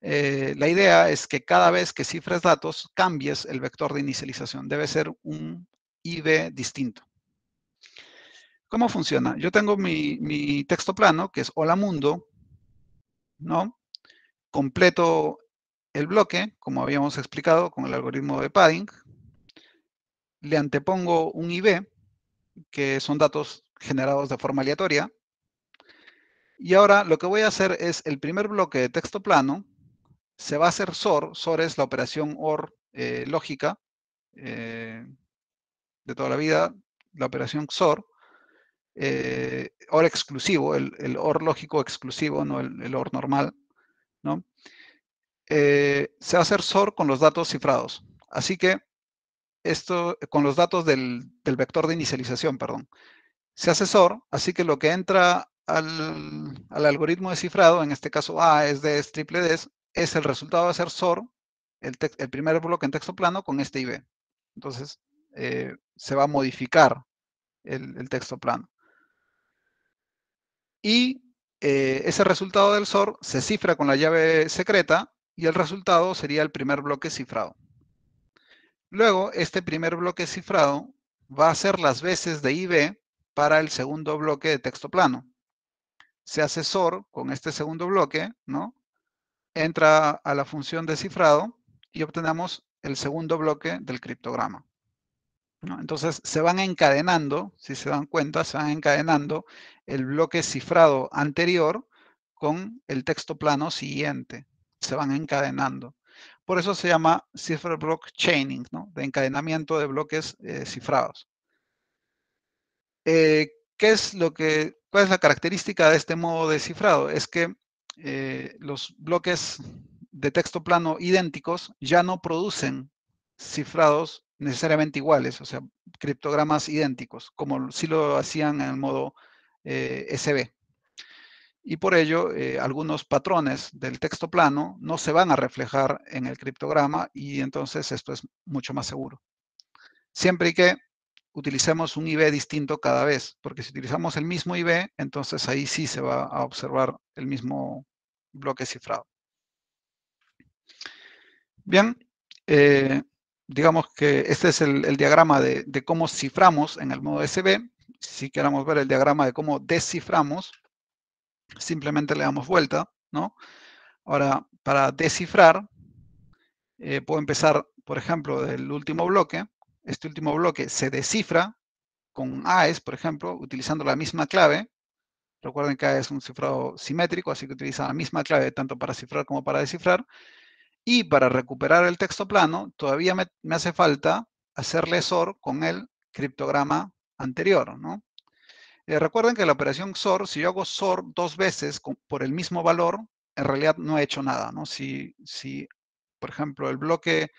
Eh, la idea es que cada vez que cifres datos, cambies el vector de inicialización. Debe ser un IB distinto. ¿Cómo funciona? Yo tengo mi, mi texto plano, que es hola mundo, ¿no? Completo el bloque, como habíamos explicado con el algoritmo de padding, le antepongo un IB, que son datos generados de forma aleatoria, y ahora lo que voy a hacer es el primer bloque de texto plano, se va a hacer SOR, SOR es la operación OR eh, lógica eh, de toda la vida, la operación XOR, eh, OR exclusivo, el, OR lógico exclusivo, no el, el OR normal, ¿no? Eh, se va a hacer SOR con los datos cifrados. Así que esto con los datos del, vector de inicialización, perdón. Se hace SOR, así que lo que entra al, algoritmo de cifrado, en este caso A es de triple D, es el resultado de hacer SOR, el, primer bloque en texto plano con este IB. Entonces, eh, se va a modificar el, texto plano. Y eh, ese resultado del SOR se cifra con la llave secreta y el resultado sería el primer bloque cifrado. Luego, este primer bloque cifrado va a ser las veces de IB para el segundo bloque de texto plano. Se asesor con este segundo bloque, ¿no? Entra a la función de cifrado y obtenemos el segundo bloque del criptograma. Entonces, se van encadenando, si se dan cuenta, se van encadenando el bloque cifrado anterior con el texto plano siguiente se van encadenando. Por eso se llama cifra block chaining, ¿no? de encadenamiento de bloques eh, cifrados. Eh, ¿qué es lo que, ¿Cuál es la característica de este modo de cifrado? Es que eh, los bloques de texto plano idénticos ya no producen cifrados necesariamente iguales, o sea, criptogramas idénticos, como si lo hacían en el modo SB y por ello eh, algunos patrones del texto plano no se van a reflejar en el criptograma y entonces esto es mucho más seguro. Siempre y que utilicemos un IB distinto cada vez, porque si utilizamos el mismo IB, entonces ahí sí se va a observar el mismo bloque cifrado. Bien, eh, digamos que este es el, diagrama de, de, cómo ciframos en el modo SB. Si queramos ver el diagrama de cómo desciframos, simplemente le damos vuelta, ¿no? Ahora, para descifrar, eh, puedo empezar, por ejemplo, del último bloque. Este último bloque se descifra con AES, por ejemplo, utilizando la misma clave. Recuerden que AES es un cifrado simétrico, así que utiliza la misma clave tanto para cifrar como para descifrar. Y para recuperar el texto plano, todavía me, hace falta hacerle SOR con el criptograma anterior, ¿no? Eh, recuerden que la operación SOR, si yo hago SOR dos veces por el mismo valor, en realidad no he hecho nada, ¿no? Si, si por ejemplo, el bloque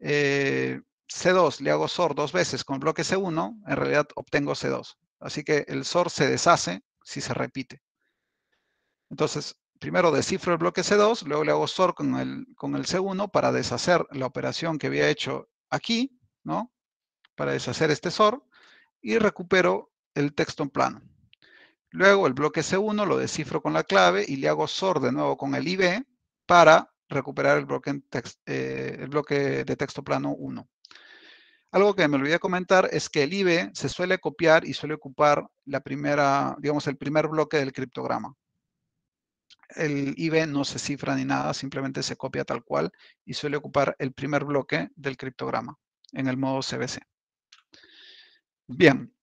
eh, C2 le hago SOR dos veces con el bloque C1, en realidad obtengo C2. Así que el SOR se deshace si se repite. Entonces, primero descifro el bloque C2, luego le hago SOR con el, con el C1 para deshacer la operación que había hecho aquí, ¿no? Para deshacer este SOR y recupero el texto en plano. Luego el bloque C1 lo descifro con la clave y le hago SOR de nuevo con el IB para recuperar eh, el bloque, de texto plano 1. Algo que me olvidé comentar es que el IB se suele copiar y suele ocupar la primera, digamos, el primer bloque del criptograma. El IB no se cifra ni nada, simplemente se copia tal cual y suele ocupar el primer bloque del criptograma en el modo CBC. Bien,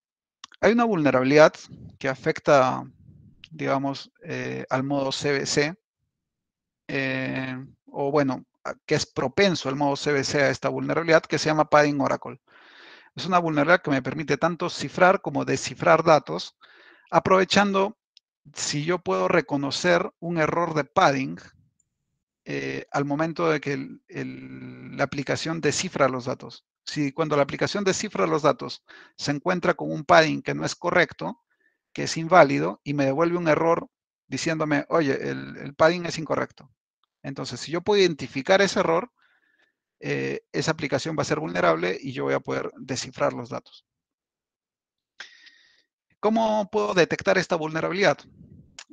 hay una vulnerabilidad que afecta, digamos, eh, al modo CBC, eh, o bueno, que es propenso al modo CBC a esta vulnerabilidad, que se llama Padding Oracle. Es una vulnerabilidad que me permite tanto cifrar como descifrar datos, aprovechando si yo puedo reconocer un error de padding eh, al momento de que la aplicación descifra los datos. Si cuando la aplicación descifra los datos se encuentra con un padding que no es correcto, que es inválido, y me devuelve un error diciéndome, oye, el, padding es incorrecto. Entonces, si yo puedo identificar ese error, eh, esa aplicación va a ser vulnerable y yo voy a poder descifrar los datos. ¿Cómo puedo detectar esta vulnerabilidad?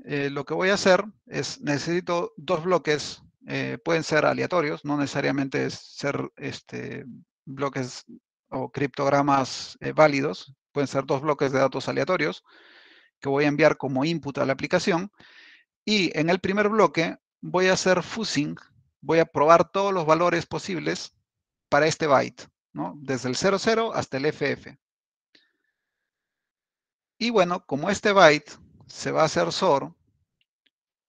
Eh, lo que voy a hacer es, necesito dos bloques, eh, pueden ser aleatorios, no necesariamente es ser este, bloques o criptogramas eh, válidos, pueden ser dos bloques de datos aleatorios que voy a enviar como input a la aplicación. Y en el primer bloque voy a hacer fusing, voy a probar todos los valores posibles para este byte, desde el 00 hasta el FF. Y bueno, como este byte se va a hacer SOR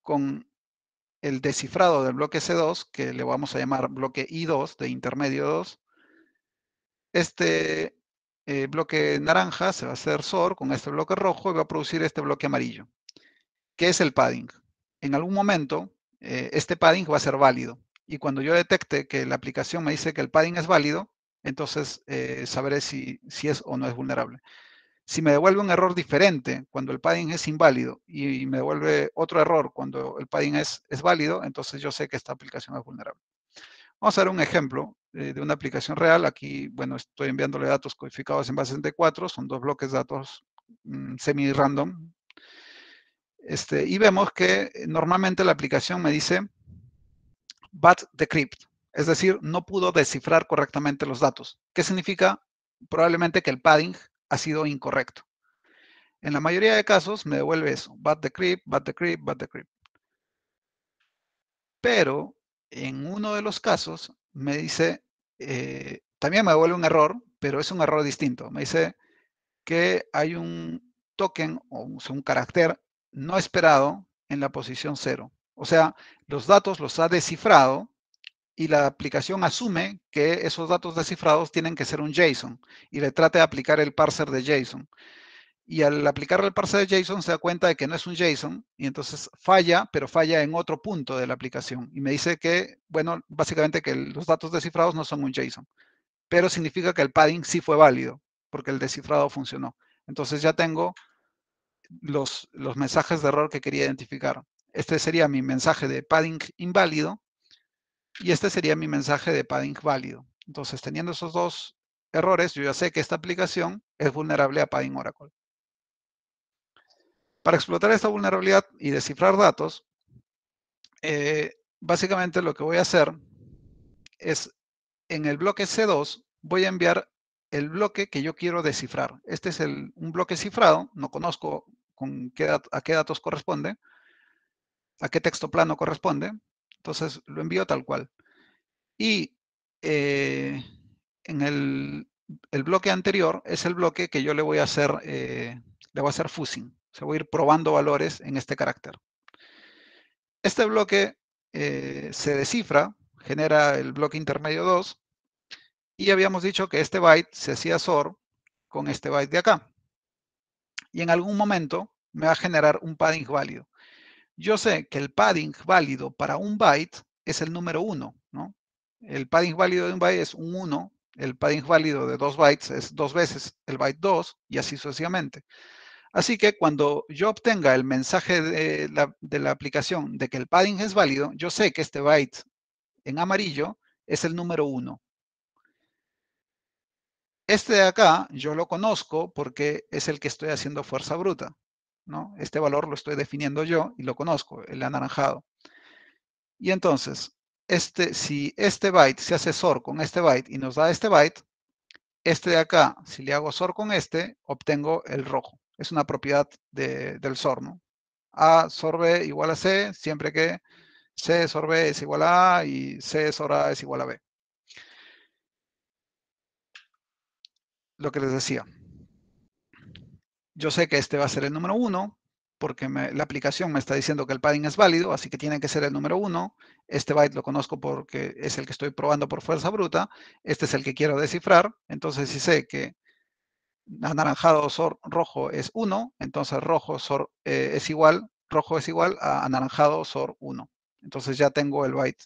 con el descifrado del bloque C2, que le vamos a llamar bloque I2 de intermedio 2, este eh, bloque naranja se va a hacer SOR con este bloque rojo y va a producir este bloque amarillo, que es el padding. En algún momento, eh, este padding va a ser válido. Y cuando yo detecte que la aplicación me dice que el padding es válido, entonces eh, sabré si, es o no es vulnerable. Si me devuelve un error diferente cuando el padding es inválido y me devuelve otro error cuando el padding es, es válido, entonces yo sé que esta aplicación es vulnerable. Vamos a ver un ejemplo de una aplicación real. Aquí, bueno, estoy enviándole datos codificados en base 64, son dos bloques de datos mm, semi-random. Este, y vemos que eh, normalmente la aplicación me dice bat decrypt, es decir, no pudo descifrar correctamente los datos. ¿Qué significa? Probablemente que el padding ha sido incorrecto. En la mayoría de casos me devuelve eso, bad decrypt, bad decrypt, bad decrypt. Pero en uno de los casos me dice, eh, también me devuelve un error, pero es un error distinto. Me dice que hay un token o un carácter no esperado en la posición 0. O sea, los datos los ha descifrado y la aplicación asume que esos datos descifrados tienen que ser un JSON y le trata de aplicar el parser de JSON y al aplicar el de JSON se da cuenta de que no es un JSON y entonces falla, pero falla en otro punto de la aplicación. Y me dice que, bueno, básicamente que los datos descifrados no son un JSON, pero significa que el padding sí fue válido porque el descifrado funcionó. Entonces ya tengo los, los mensajes de error que quería identificar. Este sería mi mensaje de padding inválido y este sería mi mensaje de padding válido. Entonces, teniendo esos dos errores, yo ya sé que esta aplicación es vulnerable a Padding Oracle. Para explotar esta vulnerabilidad y descifrar datos, eh, básicamente lo que voy a hacer es en el bloque C2 voy a enviar el bloque que yo quiero descifrar. Este es un bloque cifrado, no conozco a qué datos corresponde, a qué texto plano corresponde, entonces lo envío tal cual. Y eh, en el, bloque anterior es el bloque que yo le voy a hacer, eh, le voy a hacer fusing se sea, voy a ir probando valores en este carácter. Este bloque eh, se descifra, genera el bloque intermedio 2, y habíamos dicho que este byte se hacía SOR con este byte de acá. Y en algún momento me va a generar un padding válido. Yo sé que el padding válido para un byte es el número 1, El padding válido de un byte es un 1, el padding válido de dos bytes es dos veces el byte 2, y así sucesivamente. Así que cuando yo obtenga el mensaje de la, aplicación de que el padding es válido, yo sé que este byte en amarillo es el número 1. Este de acá yo lo conozco porque es el que estoy haciendo fuerza bruta. ¿no? Este valor lo estoy definiendo yo y lo conozco, el anaranjado. Y entonces, este, si este byte se hace SOR con este byte y nos da este byte, este de acá, si le hago SOR con este, obtengo el rojo es una propiedad del SOR, ¿no? A B igual a C, siempre que C sobre B es igual a A y C sobre A es igual a B. Lo que les decía. Yo sé que este va a ser el número 1 porque la aplicación me está diciendo que el padding es válido, así que tiene que ser el número 1. Este byte lo conozco porque es el que estoy probando por fuerza bruta. Este es el que quiero descifrar. Entonces, si sé que anaranjado SOR rojo es 1, entonces rojo SOR eh, es igual, rojo es igual a anaranjado SOR 1. Entonces ya tengo el byte,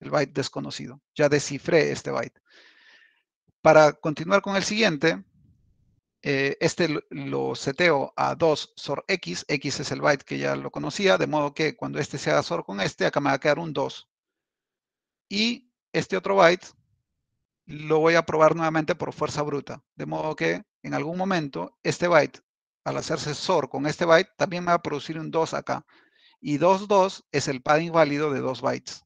el byte desconocido. Ya descifré este byte. Para continuar con el siguiente, eh, este lo seteo a 2 SOR X. X es el byte que ya lo conocía, de modo que cuando este se haga SOR con este, acá me va a quedar un 2. Y este otro byte lo voy a probar nuevamente por fuerza bruta. De modo que en algún momento este byte, al hacerse SOR con este byte, también me va a producir un 2 acá. Y 2, 2 es el padding válido de 2 bytes.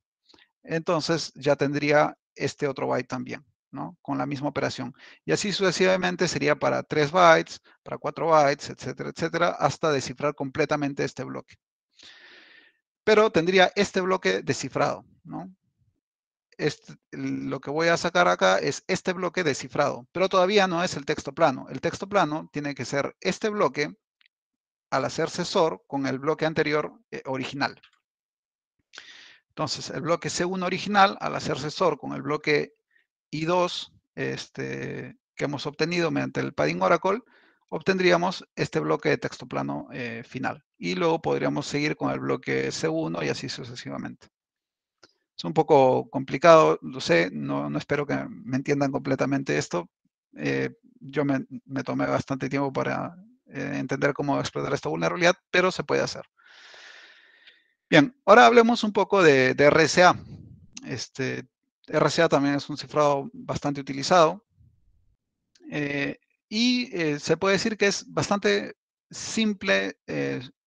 Entonces ya tendría este otro byte también, ¿no? Con la misma operación. Y así sucesivamente sería para 3 bytes, para 4 bytes, etcétera, etcétera, hasta descifrar completamente este bloque. Pero tendría este bloque descifrado, ¿no? Este, lo que voy a sacar acá es este bloque descifrado, pero todavía no es el texto plano. El texto plano tiene que ser este bloque al hacer SOR con el bloque anterior eh, original. Entonces, el bloque C1 original al hacer SOR con el bloque I2 este, que hemos obtenido mediante el padding Oracle, obtendríamos este bloque de texto plano eh, final. Y luego podríamos seguir con el bloque C1 y así sucesivamente. Es un poco complicado, lo sé, no, espero que me entiendan completamente esto. Eh, yo me, tomé bastante tiempo para eh, entender cómo explotar esta vulnerabilidad, pero se puede hacer. Bien, ahora hablemos un poco de, de RSA. Este, RCA también es un cifrado bastante utilizado. Eh, y se puede decir que es bastante simple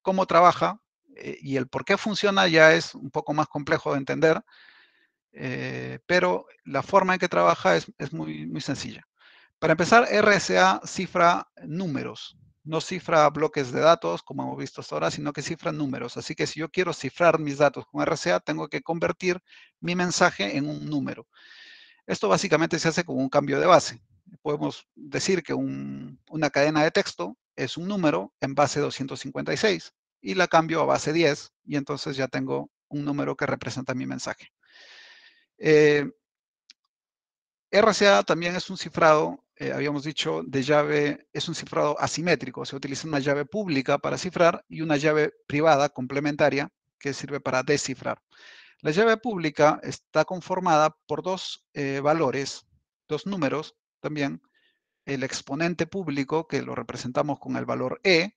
cómo trabaja eh, y el por qué funciona ya es un poco más complejo de entender, eh, pero la forma en que trabaja es, muy, sencilla. Para empezar, RSA cifra números, no cifra bloques de datos, como hemos visto hasta ahora, sino que cifra números. Así que si yo quiero cifrar mis datos con RSA, tengo que convertir mi mensaje en un número. Esto básicamente se hace con un cambio de base. Podemos decir que una cadena de texto es un número en base 256 y la cambio a base 10 y entonces ya tengo un número que representa mi mensaje. Eh, RCA también es un cifrado, eh, habíamos dicho, de llave, es un cifrado asimétrico. Se utiliza una llave pública para cifrar y una llave privada complementaria que sirve para descifrar. La llave pública está conformada por dos eh, valores, dos números también, el exponente público, que lo representamos con el valor E,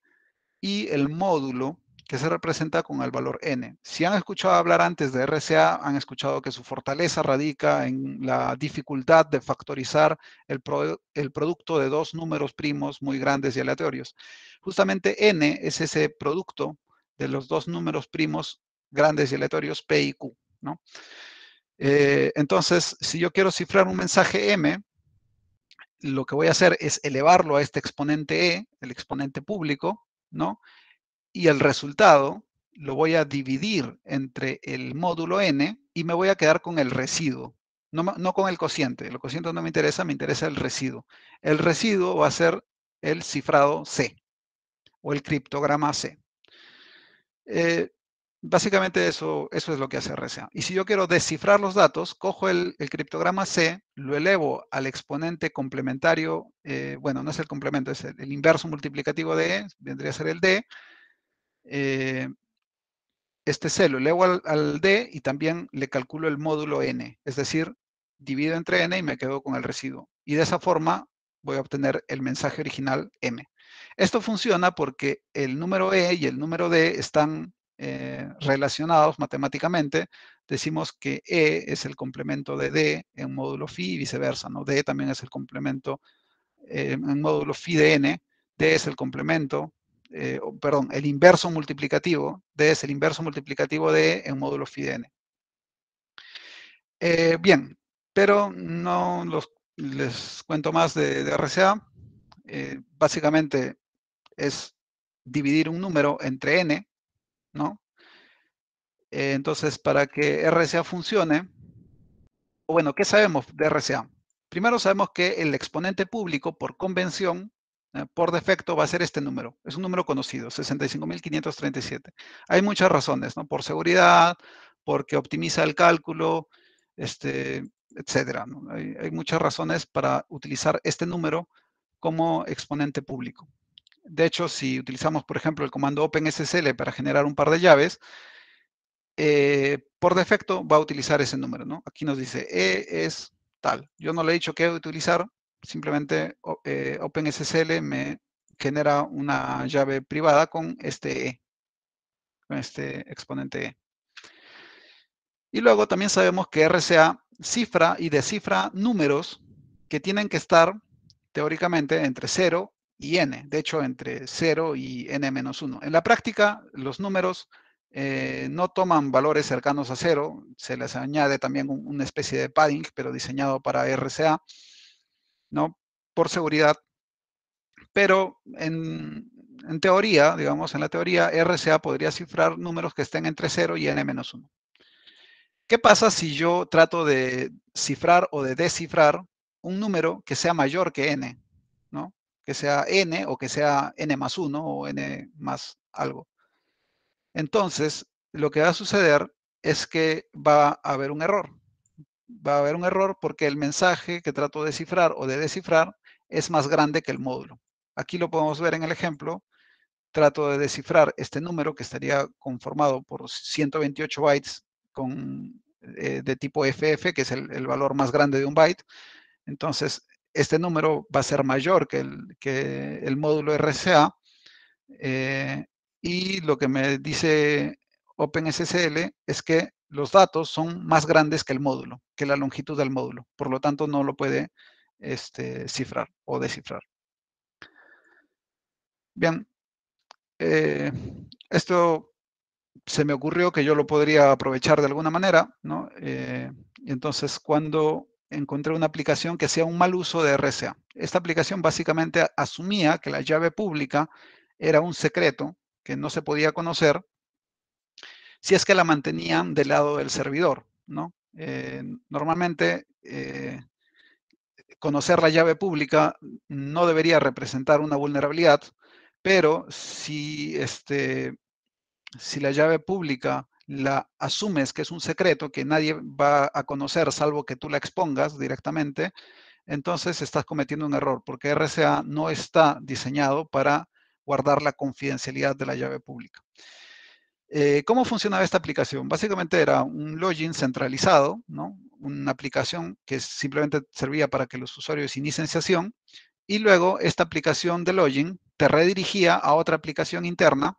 y el módulo que se representa con el valor n. Si han escuchado hablar antes de RCA, han escuchado que su fortaleza radica en la dificultad de factorizar el, producto de dos números primos muy grandes y aleatorios. Justamente n es ese producto de los dos números primos grandes y aleatorios p y q. Eh, entonces, si yo quiero cifrar un mensaje m, lo que voy a hacer es elevarlo a este exponente e, el exponente público, y el resultado lo voy a dividir entre el módulo n y me voy a quedar con el residuo, no, con el cociente. El cociente no me interesa, me interesa el residuo. El residuo va a ser el cifrado C o el criptograma C. Eh, Básicamente eso, eso es lo que hace RSA. Y si yo quiero descifrar los datos, cojo el, criptograma C, lo elevo al exponente complementario, eh, bueno, no es el complemento, es el, inverso multiplicativo de E, vendría a ser el D. Eh, este C lo elevo al, al, D y también le calculo el módulo N, es decir, divido entre N y me quedo con el residuo. Y de esa forma voy a obtener el mensaje original M. Esto funciona porque el número E y el número D están eh, relacionados matemáticamente, decimos que E es el complemento de D en módulo phi y viceversa, ¿no? D también es el complemento eh, en módulo phi de N, D es el complemento, eh, perdón, el inverso multiplicativo, D es el inverso multiplicativo de E en módulo phi de N. bien, pero no les cuento más de, de RCA. básicamente es dividir un número entre n, ¿no? entonces, para que RSA funcione, bueno, ¿qué sabemos de RSA? Primero sabemos que el exponente público, por convención, eh, por defecto, va a ser este número. Es un número conocido, 65.537. Hay muchas razones, ¿no? Por seguridad, porque optimiza el cálculo, este, etcétera. hay, muchas razones para utilizar este número como exponente público. De hecho, si utilizamos, por ejemplo, el comando OpenSSL para generar un par de llaves, eh, por defecto va a utilizar ese número, Aquí nos dice E es tal. Yo no le he dicho qué utilizar, simplemente eh, OpenSSL me genera una llave privada con este E, con este exponente E. Y luego también sabemos que RCA cifra y descifra números que tienen que estar teóricamente entre 0 y n, de hecho entre 0 y n-1. En la práctica, los números eh, no toman valores cercanos a 0, se les añade también una especie de padding, pero diseñado para RCA, ¿no? Por seguridad. Pero en, en teoría, digamos, en la teoría, RCA podría cifrar números que estén entre 0 y n-1. ¿Qué pasa si yo trato de cifrar o de descifrar un número que sea mayor que n? que sea n o que sea n más 1 o n más algo. Entonces, lo que va a suceder es que va a haber un error. Va a haber un error porque el mensaje que trato de cifrar o de descifrar es más grande que el módulo. Aquí lo podemos ver en el ejemplo. Trato de descifrar este número que estaría conformado por 128 bytes con, eh, de tipo FF, que es el valor más grande de un byte. Entonces, este número va a ser mayor que el, módulo RCA. Eh, y lo que me dice OpenSSL es que los datos son más grandes que el módulo, que la longitud del módulo. Por lo tanto, no lo puede este, cifrar o descifrar. Bien, eh, esto se me ocurrió que yo lo podría aprovechar de alguna manera, ¿no? Eh, entonces, cuando encontré una aplicación que hacía un mal uso de RSA. Esta aplicación básicamente asumía que la llave pública era un secreto que no se podía conocer si es que la mantenían del lado del servidor, ¿no? Eh, normalmente eh, conocer la llave pública no debería representar una vulnerabilidad, pero si, este, si la llave pública la asumes que es un secreto que nadie va a conocer salvo que tú la expongas directamente, entonces estás cometiendo un error porque RSA no está diseñado para guardar la confidencialidad de la llave pública. Eh, ¿Cómo funcionaba esta aplicación? Básicamente era un login centralizado, ¿no? una aplicación que simplemente servía para que los usuarios inicien sesión y luego esta aplicación de login te redirigía a otra aplicación interna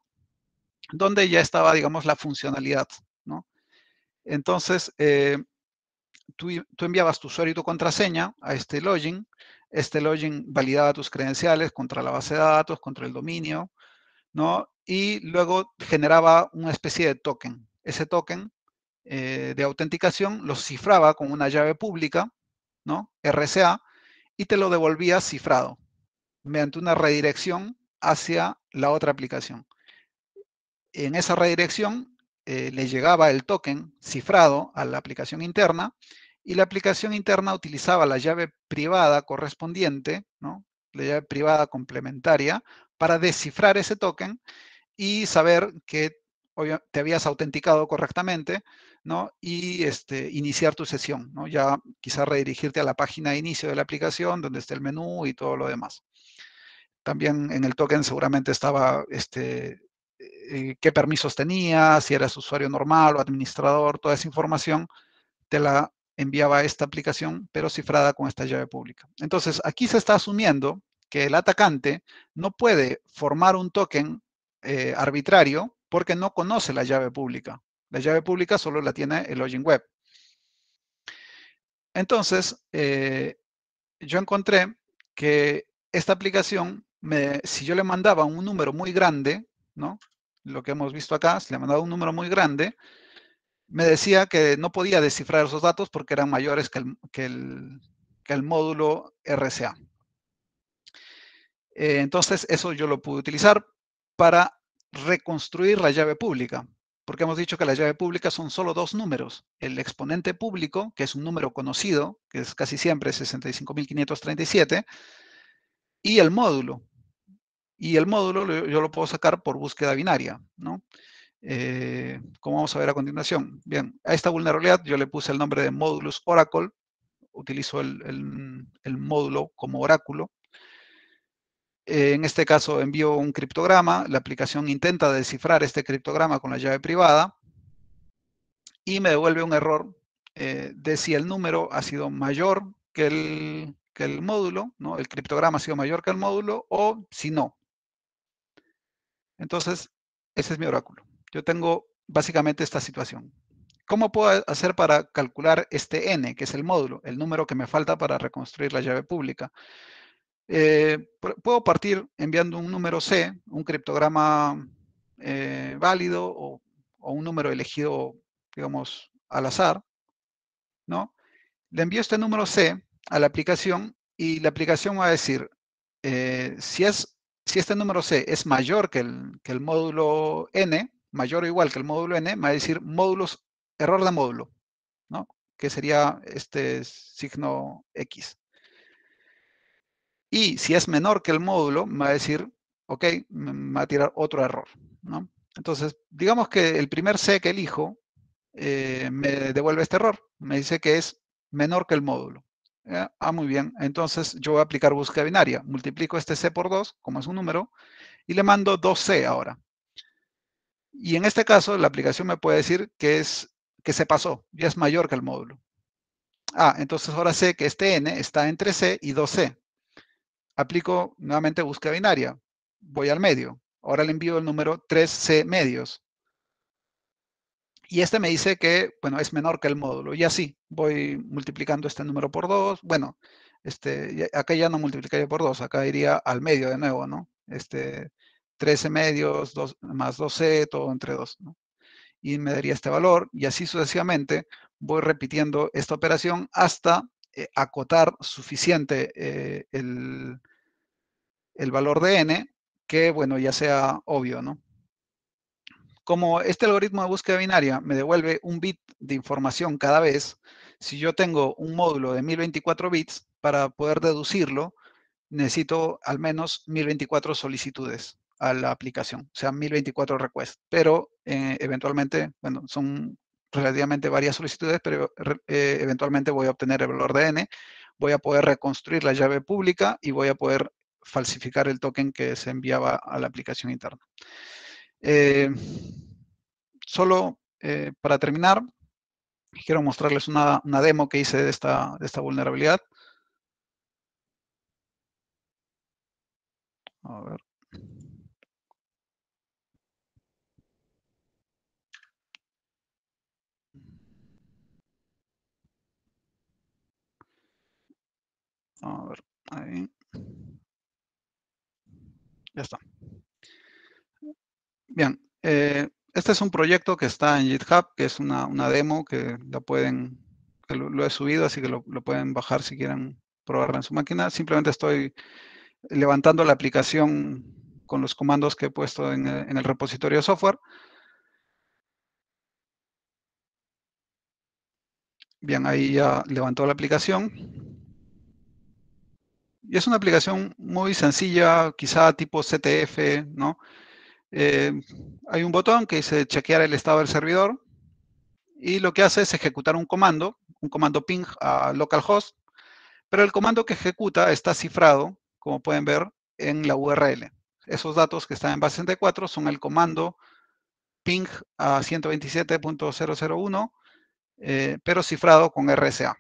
donde ya estaba, digamos, la funcionalidad, ¿no? Entonces, eh, tú, enviabas tu usuario y tu contraseña a este login, este login validaba tus credenciales contra la base de datos, contra el dominio, ¿no? Y luego generaba una especie de token. Ese token eh, de autenticación lo cifraba con una llave pública, ¿no? RCA, y te lo devolvía cifrado mediante una redirección hacia la otra aplicación en esa redirección eh, le llegaba el token cifrado a la aplicación interna y la aplicación interna utilizaba la llave privada correspondiente, ¿no? la llave privada complementaria, para descifrar ese token y saber que te habías autenticado correctamente, ¿no? Y este, iniciar tu sesión, ¿no? Ya quizás redirigirte a la página de inicio de la aplicación, donde está el menú y todo lo demás. También en el token seguramente estaba este, eh, eh, qué permisos tenía, si eras usuario normal o administrador, toda esa información te la enviaba esta aplicación, pero cifrada con esta llave pública. Entonces, aquí se está asumiendo que el atacante no puede formar un token eh, arbitrario porque no conoce la llave pública. La llave pública solo la tiene el login web. Entonces, yo encontré que esta aplicación, si yo le mandaba un número muy grande, ¿no? lo que hemos visto acá, se le ha mandado un número muy grande, me decía que no podía descifrar esos datos porque eran mayores que el, módulo RCA. Eh, entonces, eso yo lo pude utilizar para reconstruir la llave pública, porque hemos dicho que la llave pública son solo dos números, el exponente público, que es un número conocido, que es casi siempre 65.537, y el módulo, y el módulo yo lo puedo sacar por búsqueda binaria, ¿no? Eh, como vamos a ver a continuación. Bien, a esta vulnerabilidad yo le puse el nombre de Modulus Oracle, utilizo el, módulo como oráculo. Eh, en este caso envío un criptograma, la aplicación intenta descifrar este criptograma con la llave privada y me devuelve un error eh, de si el número ha sido mayor que el, que el módulo, ¿no? el criptograma ha sido mayor que el módulo o si no, entonces, ese es mi oráculo. Yo tengo básicamente esta situación. ¿Cómo puedo hacer para calcular este n, que es el módulo, el número que me falta para reconstruir la llave pública? Eh, puedo partir enviando un número C, un criptograma eh, válido o, un número elegido, digamos, al azar, ¿no? Le envío este número C a la aplicación y la aplicación va a decir eh, si es si este número C es mayor que el, módulo N, mayor o igual que el módulo N, me va a decir módulos, error de módulo, ¿no? Que sería este signo X. Y si es menor que el módulo, me va a decir, ok, me va a tirar otro error, Entonces, digamos que el primer C que elijo eh, me devuelve este error. Me dice que es menor que el módulo. Ah, muy bien. Entonces yo voy a aplicar búsqueda binaria. Multiplico este C por 2, como es un número, y le mando 2C ahora. Y en este caso, la aplicación me puede decir que, es, que se pasó, ya es mayor que el módulo. Ah, entonces ahora sé que este N está entre C y 2C. Aplico nuevamente búsqueda binaria. Voy al medio. Ahora le envío el número 3C medios y este me dice que, bueno, es menor que el módulo. Y así, voy multiplicando este número por 2. Bueno, este, acá ya no multiplicaría por 2, acá iría al medio de nuevo, ¿no? Este, 13 medios dos, más 12, todo entre 2, ¿no? Y me daría este valor, y así sucesivamente voy repitiendo esta operación hasta eh, acotar suficiente eh, el, el valor de n, que bueno, ya sea obvio, ¿no? como este algoritmo de búsqueda binaria me devuelve un bit de información cada vez, si yo tengo un módulo de 1024 bits, para poder deducirlo, necesito al menos 1024 solicitudes a la aplicación, o sea, 1024 requests. Pero eh, eventualmente, bueno, son relativamente varias solicitudes, pero eh, eventualmente voy a obtener el valor de n, voy a poder reconstruir la llave pública y voy a poder falsificar el token que se enviaba a la aplicación interna. Eh, solo eh, para terminar, quiero mostrarles una, demo que hice de esta, esta vulnerabilidad. A ver. A ver, ahí. Ya está. Bien, eh, este es un proyecto que está en GitHub, que es una, demo que la pueden, lo, he subido, así que lo, pueden bajar si quieren probarla en su máquina. Simplemente estoy levantando la aplicación con los comandos que he puesto en, eh, el repositorio de software. Bien, ahí ya levantó la aplicación. Y es una aplicación muy sencilla, quizá tipo CTF, ¿no? Eh, hay un botón que dice chequear el estado del servidor y lo que hace es ejecutar un comando, un comando ping a localhost, pero el comando que ejecuta está cifrado, como pueden ver, en la URL. Esos datos que están en base 64 son el comando ping a 127.001, eh, pero cifrado con RSA.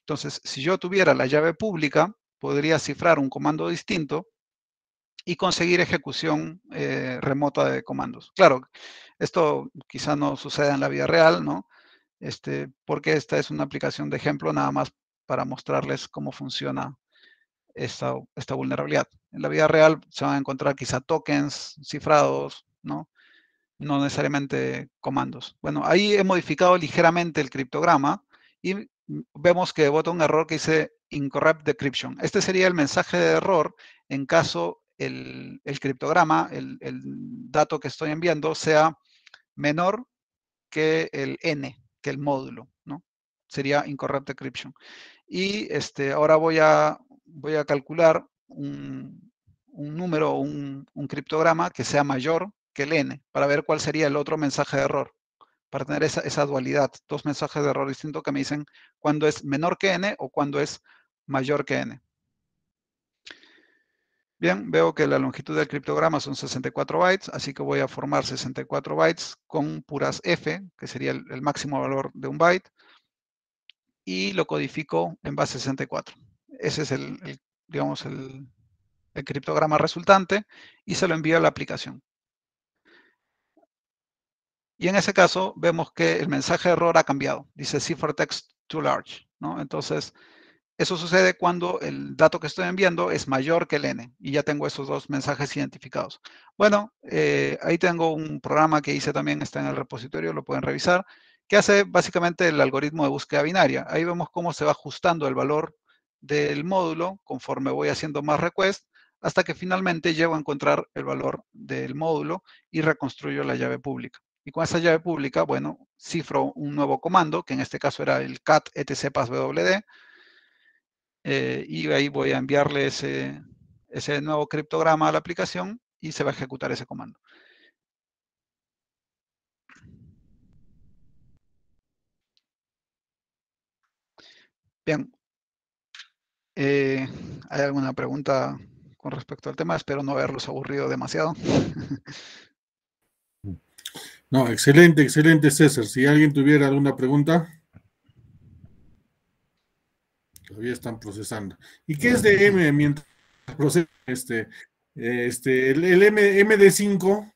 Entonces, si yo tuviera la llave pública, podría cifrar un comando distinto y conseguir ejecución eh, remota de comandos. Claro, esto quizá no suceda en la vida real, ¿no? Este, porque esta es una aplicación de ejemplo nada más para mostrarles cómo funciona esta, esta vulnerabilidad. En la vida real se van a encontrar quizá tokens cifrados, ¿no? No necesariamente comandos. Bueno, ahí he modificado ligeramente el criptograma y vemos que bota un error que dice incorrect decryption. Este sería el mensaje de error en caso el, criptograma, el, dato que estoy enviando, sea menor que el n, que el módulo, ¿no? Sería incorrect encryption. Y este, ahora voy a, voy a calcular un, número un, criptograma que sea mayor que el n, para ver cuál sería el otro mensaje de error para tener esa, dualidad, dos mensajes de error distintos que me dicen cuando es menor que n o cuando es mayor que n. Bien, veo que la longitud del criptograma son 64 bytes, así que voy a formar 64 bytes con puras F, que sería el, máximo valor de un byte, y lo codifico en base 64. Ese es el, digamos, el, criptograma resultante y se lo envío a la aplicación. Y en ese caso vemos que el mensaje de error ha cambiado. Dice cipher text too large, ¿no? Entonces, eso sucede cuando el dato que estoy enviando es mayor que el n y ya tengo esos dos mensajes identificados. Bueno, eh, ahí tengo un programa que hice también, está en el repositorio, lo pueden revisar, que hace básicamente el algoritmo de búsqueda binaria. Ahí vemos cómo se va ajustando el valor del módulo conforme voy haciendo más request hasta que finalmente llego a encontrar el valor del módulo y reconstruyo la llave pública. Y con esa llave pública, bueno, cifro un nuevo comando, que en este caso era el cat etc eh, y ahí voy a enviarle ese, nuevo criptograma a la aplicación y se va a ejecutar ese comando. Bien. Eh, ¿Hay alguna pregunta con respecto al tema? Espero no haberlos aburrido demasiado. no, excelente, excelente César. Si alguien tuviera alguna pregunta. Todavía están procesando. ¿Y qué es de M mientras procesa este, eh, este, el, MD5?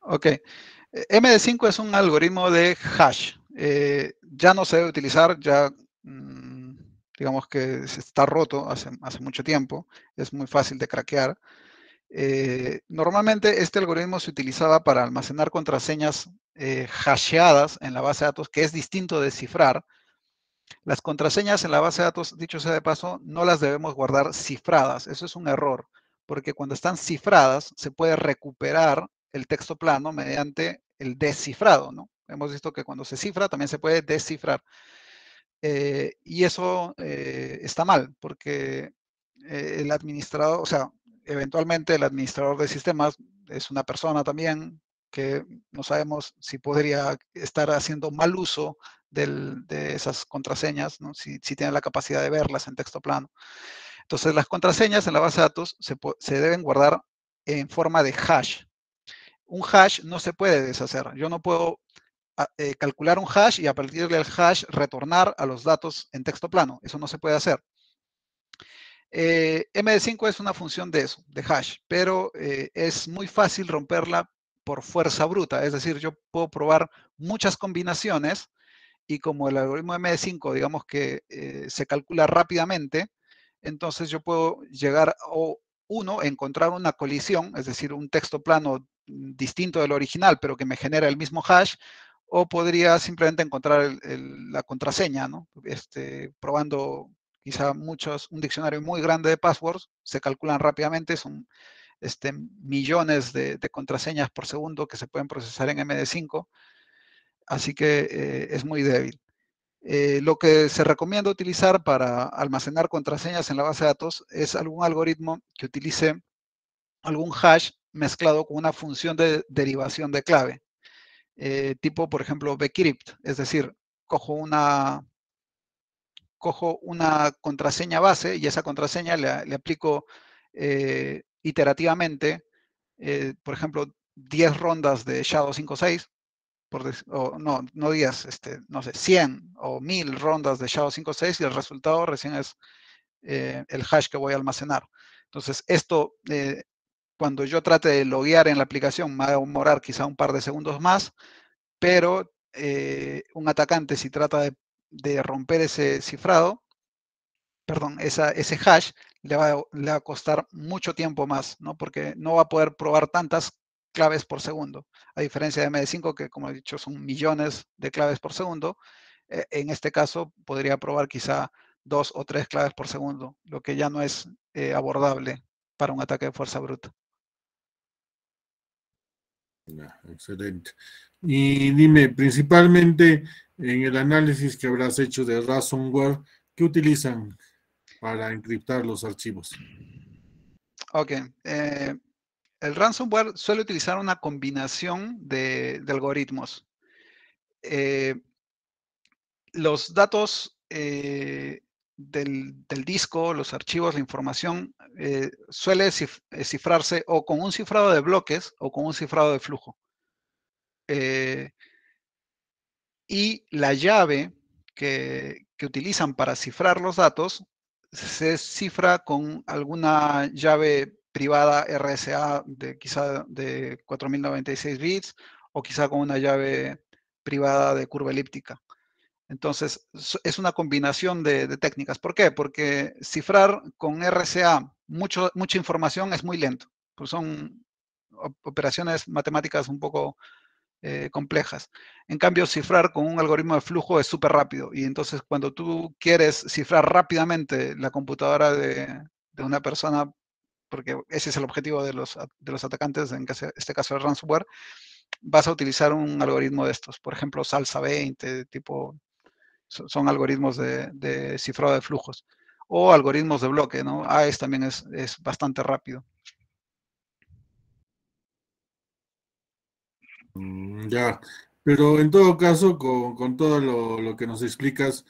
Ok. MD5 es un algoritmo de hash. Eh, ya no se debe utilizar, ya mm, digamos que está roto hace, mucho tiempo, es muy fácil de craquear. Eh, normalmente este algoritmo se utilizaba para almacenar contraseñas hasheadas en la base de datos, que es distinto de cifrar, las contraseñas en la base de datos, dicho sea de paso, no las debemos guardar cifradas. Eso es un error, porque cuando están cifradas se puede recuperar el texto plano mediante el descifrado, ¿no? Hemos visto que cuando se cifra también se puede descifrar. Eh, y eso eh, está mal, porque eh, el administrador, o sea, eventualmente el administrador de sistemas es una persona también que no sabemos si podría estar haciendo mal uso de esas contraseñas, si, tienen la capacidad de verlas en texto plano. Entonces, las contraseñas en la base de datos se, deben guardar en forma de hash. Un hash no se puede deshacer. Yo no puedo ah, eh, calcular un hash y a partir del hash retornar a los datos en texto plano. Eso no se puede hacer. Eh, MD5 es una función de eso, de hash, pero eh, es muy fácil romperla por fuerza bruta. Es decir, yo puedo probar muchas combinaciones y como el algoritmo MD5, digamos que eh, se calcula rápidamente, entonces yo puedo llegar a, uno, encontrar una colisión, es decir, un texto plano distinto del original, pero que me genera el mismo hash, o podría simplemente encontrar la contraseña, Este, probando quizá muchos, un diccionario muy grande de passwords, se calculan rápidamente, son este, millones de, de contraseñas por segundo que se pueden procesar en MD5, así que eh, es muy débil. Eh, lo que se recomienda utilizar para almacenar contraseñas en la base de datos es algún algoritmo que utilice algún hash mezclado con una función de derivación de clave, eh, tipo, por ejemplo, bcrypt, es decir, cojo una, cojo una contraseña base y esa contraseña le, aplico iterativamente, por ejemplo, 10 rondas de Shadow 56 no, no días, este, no sé, 100 o 1000 rondas de sha 56 y el resultado recién es eh, el hash que voy a almacenar. Entonces, esto, eh, cuando yo trate de loguear en la aplicación, me va a demorar quizá un par de segundos más, pero eh, un atacante, si trata de, romper ese cifrado, perdón, ese hash, le va, le va, a costar mucho tiempo más, ¿no? Porque no va a poder probar tantas claves por segundo. A diferencia de MD5, que como he dicho son millones de claves por segundo, eh, en este caso podría probar quizá dos o tres claves por segundo, lo que ya no es eh, abordable para un ataque de fuerza bruta. Excelente. Y dime, principalmente en el análisis que habrás hecho de ransomware, ¿qué utilizan para encriptar los archivos? Ok. Eh, el ransomware suele utilizar una combinación de, algoritmos. Eh, los datos eh, del, disco, los archivos, la información, eh, suele cifrarse o con un cifrado de bloques o con un cifrado de flujo. y la llave que, que utilizan para cifrar los datos se cifra con alguna llave privada RSA de quizá de 4096 bits o quizá con una llave privada de curva elíptica. Entonces, es una combinación de, técnicas. ¿Por qué? Porque cifrar con RSA mucho, mucha información es muy lento, pues son operaciones matemáticas un poco eh, complejas. En cambio, cifrar con un algoritmo de flujo es súper rápido. Y entonces, cuando tú quieres cifrar rápidamente la computadora de una persona porque ese es el objetivo de los, atacantes, en este caso el ransomware, vas a utilizar un algoritmo de estos. Por ejemplo, Salsa 20, tipo, son algoritmos de, de cifrado de flujos. O algoritmos de bloque, ¿no? AES también es, es bastante rápido. Mm, ya, pero en todo caso, con, todo lo, lo, que nos explicas,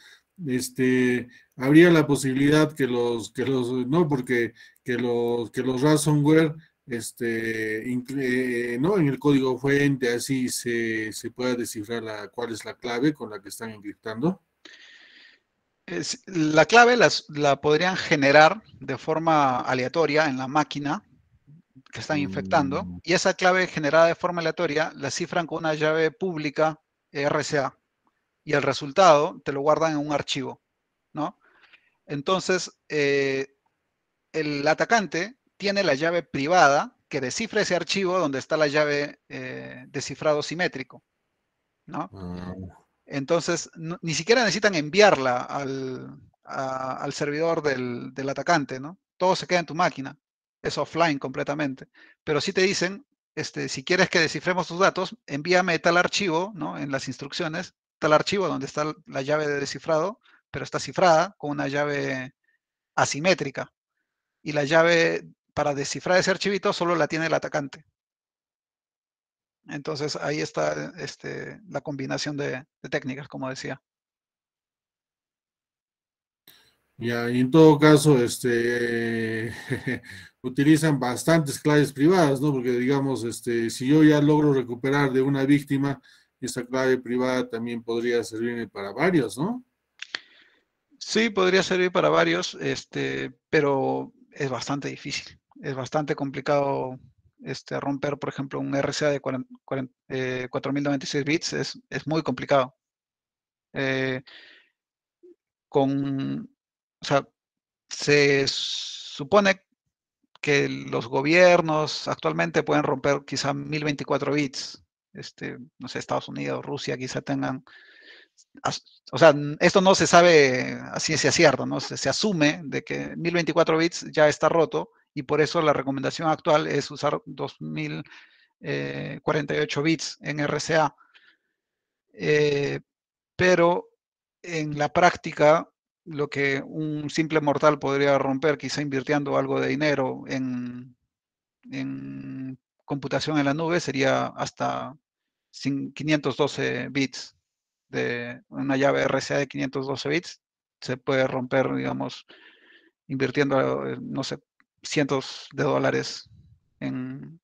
este, habría la posibilidad que los, que los, no, porque que los, que los ransomware, este, eh, en el código fuente, así se, pueda descifrar la, cuál es la clave con la que están infectando? Es, la clave la podrían generar de forma aleatoria en la máquina que están mm. infectando, y esa clave generada de forma aleatoria la cifran con una llave pública RCA y el resultado te lo guardan en un archivo, ¿no? Entonces, eh, el atacante tiene la llave privada que descifra ese archivo donde está la llave eh, descifrado simétrico, ¿no? Ah. Entonces, ni siquiera necesitan enviarla al, servidor del, atacante, ¿no? Todo se queda en tu máquina. Es offline completamente. Pero si te dicen, este, si quieres que descifremos tus datos, envíame tal archivo, ¿no? En las instrucciones el archivo donde está la llave de descifrado, pero está cifrada con una llave asimétrica. Y la llave para descifrar ese archivito solo la tiene el atacante. Entonces ahí está este, la combinación de, técnicas, como decía. y en todo caso, este, utilizan bastantes claves privadas, Porque digamos, este, si yo ya logro recuperar de una víctima y esa clave privada también podría servir para varios, ¿no? Sí, podría servir para varios, este, pero es bastante difícil. Es bastante complicado este, romper, por ejemplo, un RCA de 4096 eh, bits. Es, muy complicado. Eh, con, o sea, se supone que los gobiernos actualmente pueden romper quizá 1024 bits este, no sé, Estados Unidos, Rusia quizá tengan, o sea, esto no se sabe a ciencia cierta, ¿no? Se, se, asume de que 1024 bits ya está roto y por eso la recomendación actual es usar 2048 eh, bits en RCA. Eh, pero en la práctica, lo que un simple mortal podría romper, quizá invirtiendo algo de dinero en, en computación en la nube sería hasta 512 bits de una llave RCA de 512 bits. Se puede romper, digamos, invirtiendo, eh, no sé, cientos de dólares en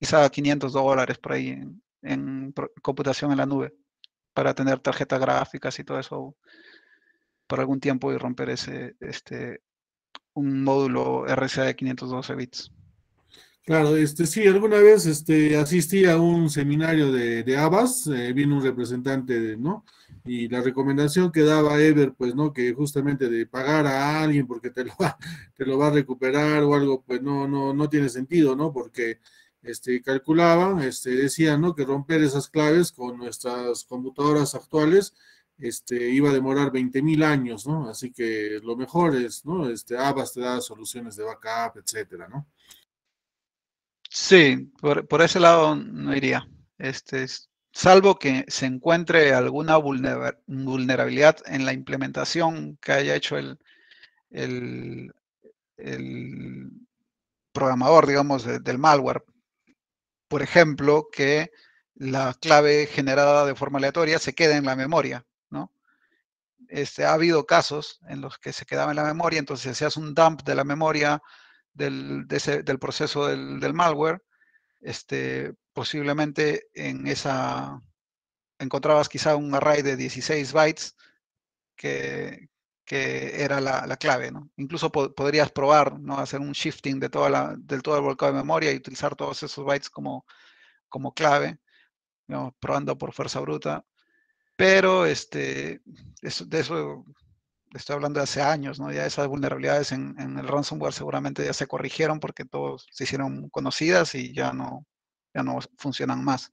quizá 500 dólares por ahí en, computación en la nube para tener tarjetas gráficas y todo eso por algún tiempo y romper ese este un módulo RCA de 512 bits. Claro, este, sí, alguna vez este, asistí a un seminario de, de Abbas, eh, vino un representante, de, ¿no? Y la recomendación que daba Ever, pues, ¿no? Que justamente de pagar a alguien porque te lo va, te lo va a recuperar o algo, pues no, no, no tiene sentido, ¿no? Porque este, calculaban, este, decían, ¿no? Que romper esas claves con nuestras computadoras actuales este, iba a demorar mil años, ¿no? Así que lo mejor es, ¿no? Este, Abbas te da soluciones de backup, etcétera, ¿no? Sí, por, ese lado no iría. Este, salvo que se encuentre alguna vulnerabilidad en la implementación que haya hecho el, programador, digamos, del malware. Por ejemplo, que la clave generada de forma aleatoria se quede en la memoria, ¿no? Este, ha habido casos en los que se quedaba en la memoria, entonces hacías un dump de la memoria del, proceso del, malware, este, posiblemente en esa encontrabas quizá un array de 16 bytes que, era la, clave. Incluso podrías probar, ¿no? hacer un shifting de, toda la, del todo el volcado de memoria y utilizar todos esos bytes como, como clave, ¿no? probando por fuerza bruta. Pero este, de eso estoy hablando de hace años, ¿no? Ya esas vulnerabilidades en, el ransomware seguramente ya se corrigieron porque todos se hicieron conocidas y ya no, ya no funcionan más.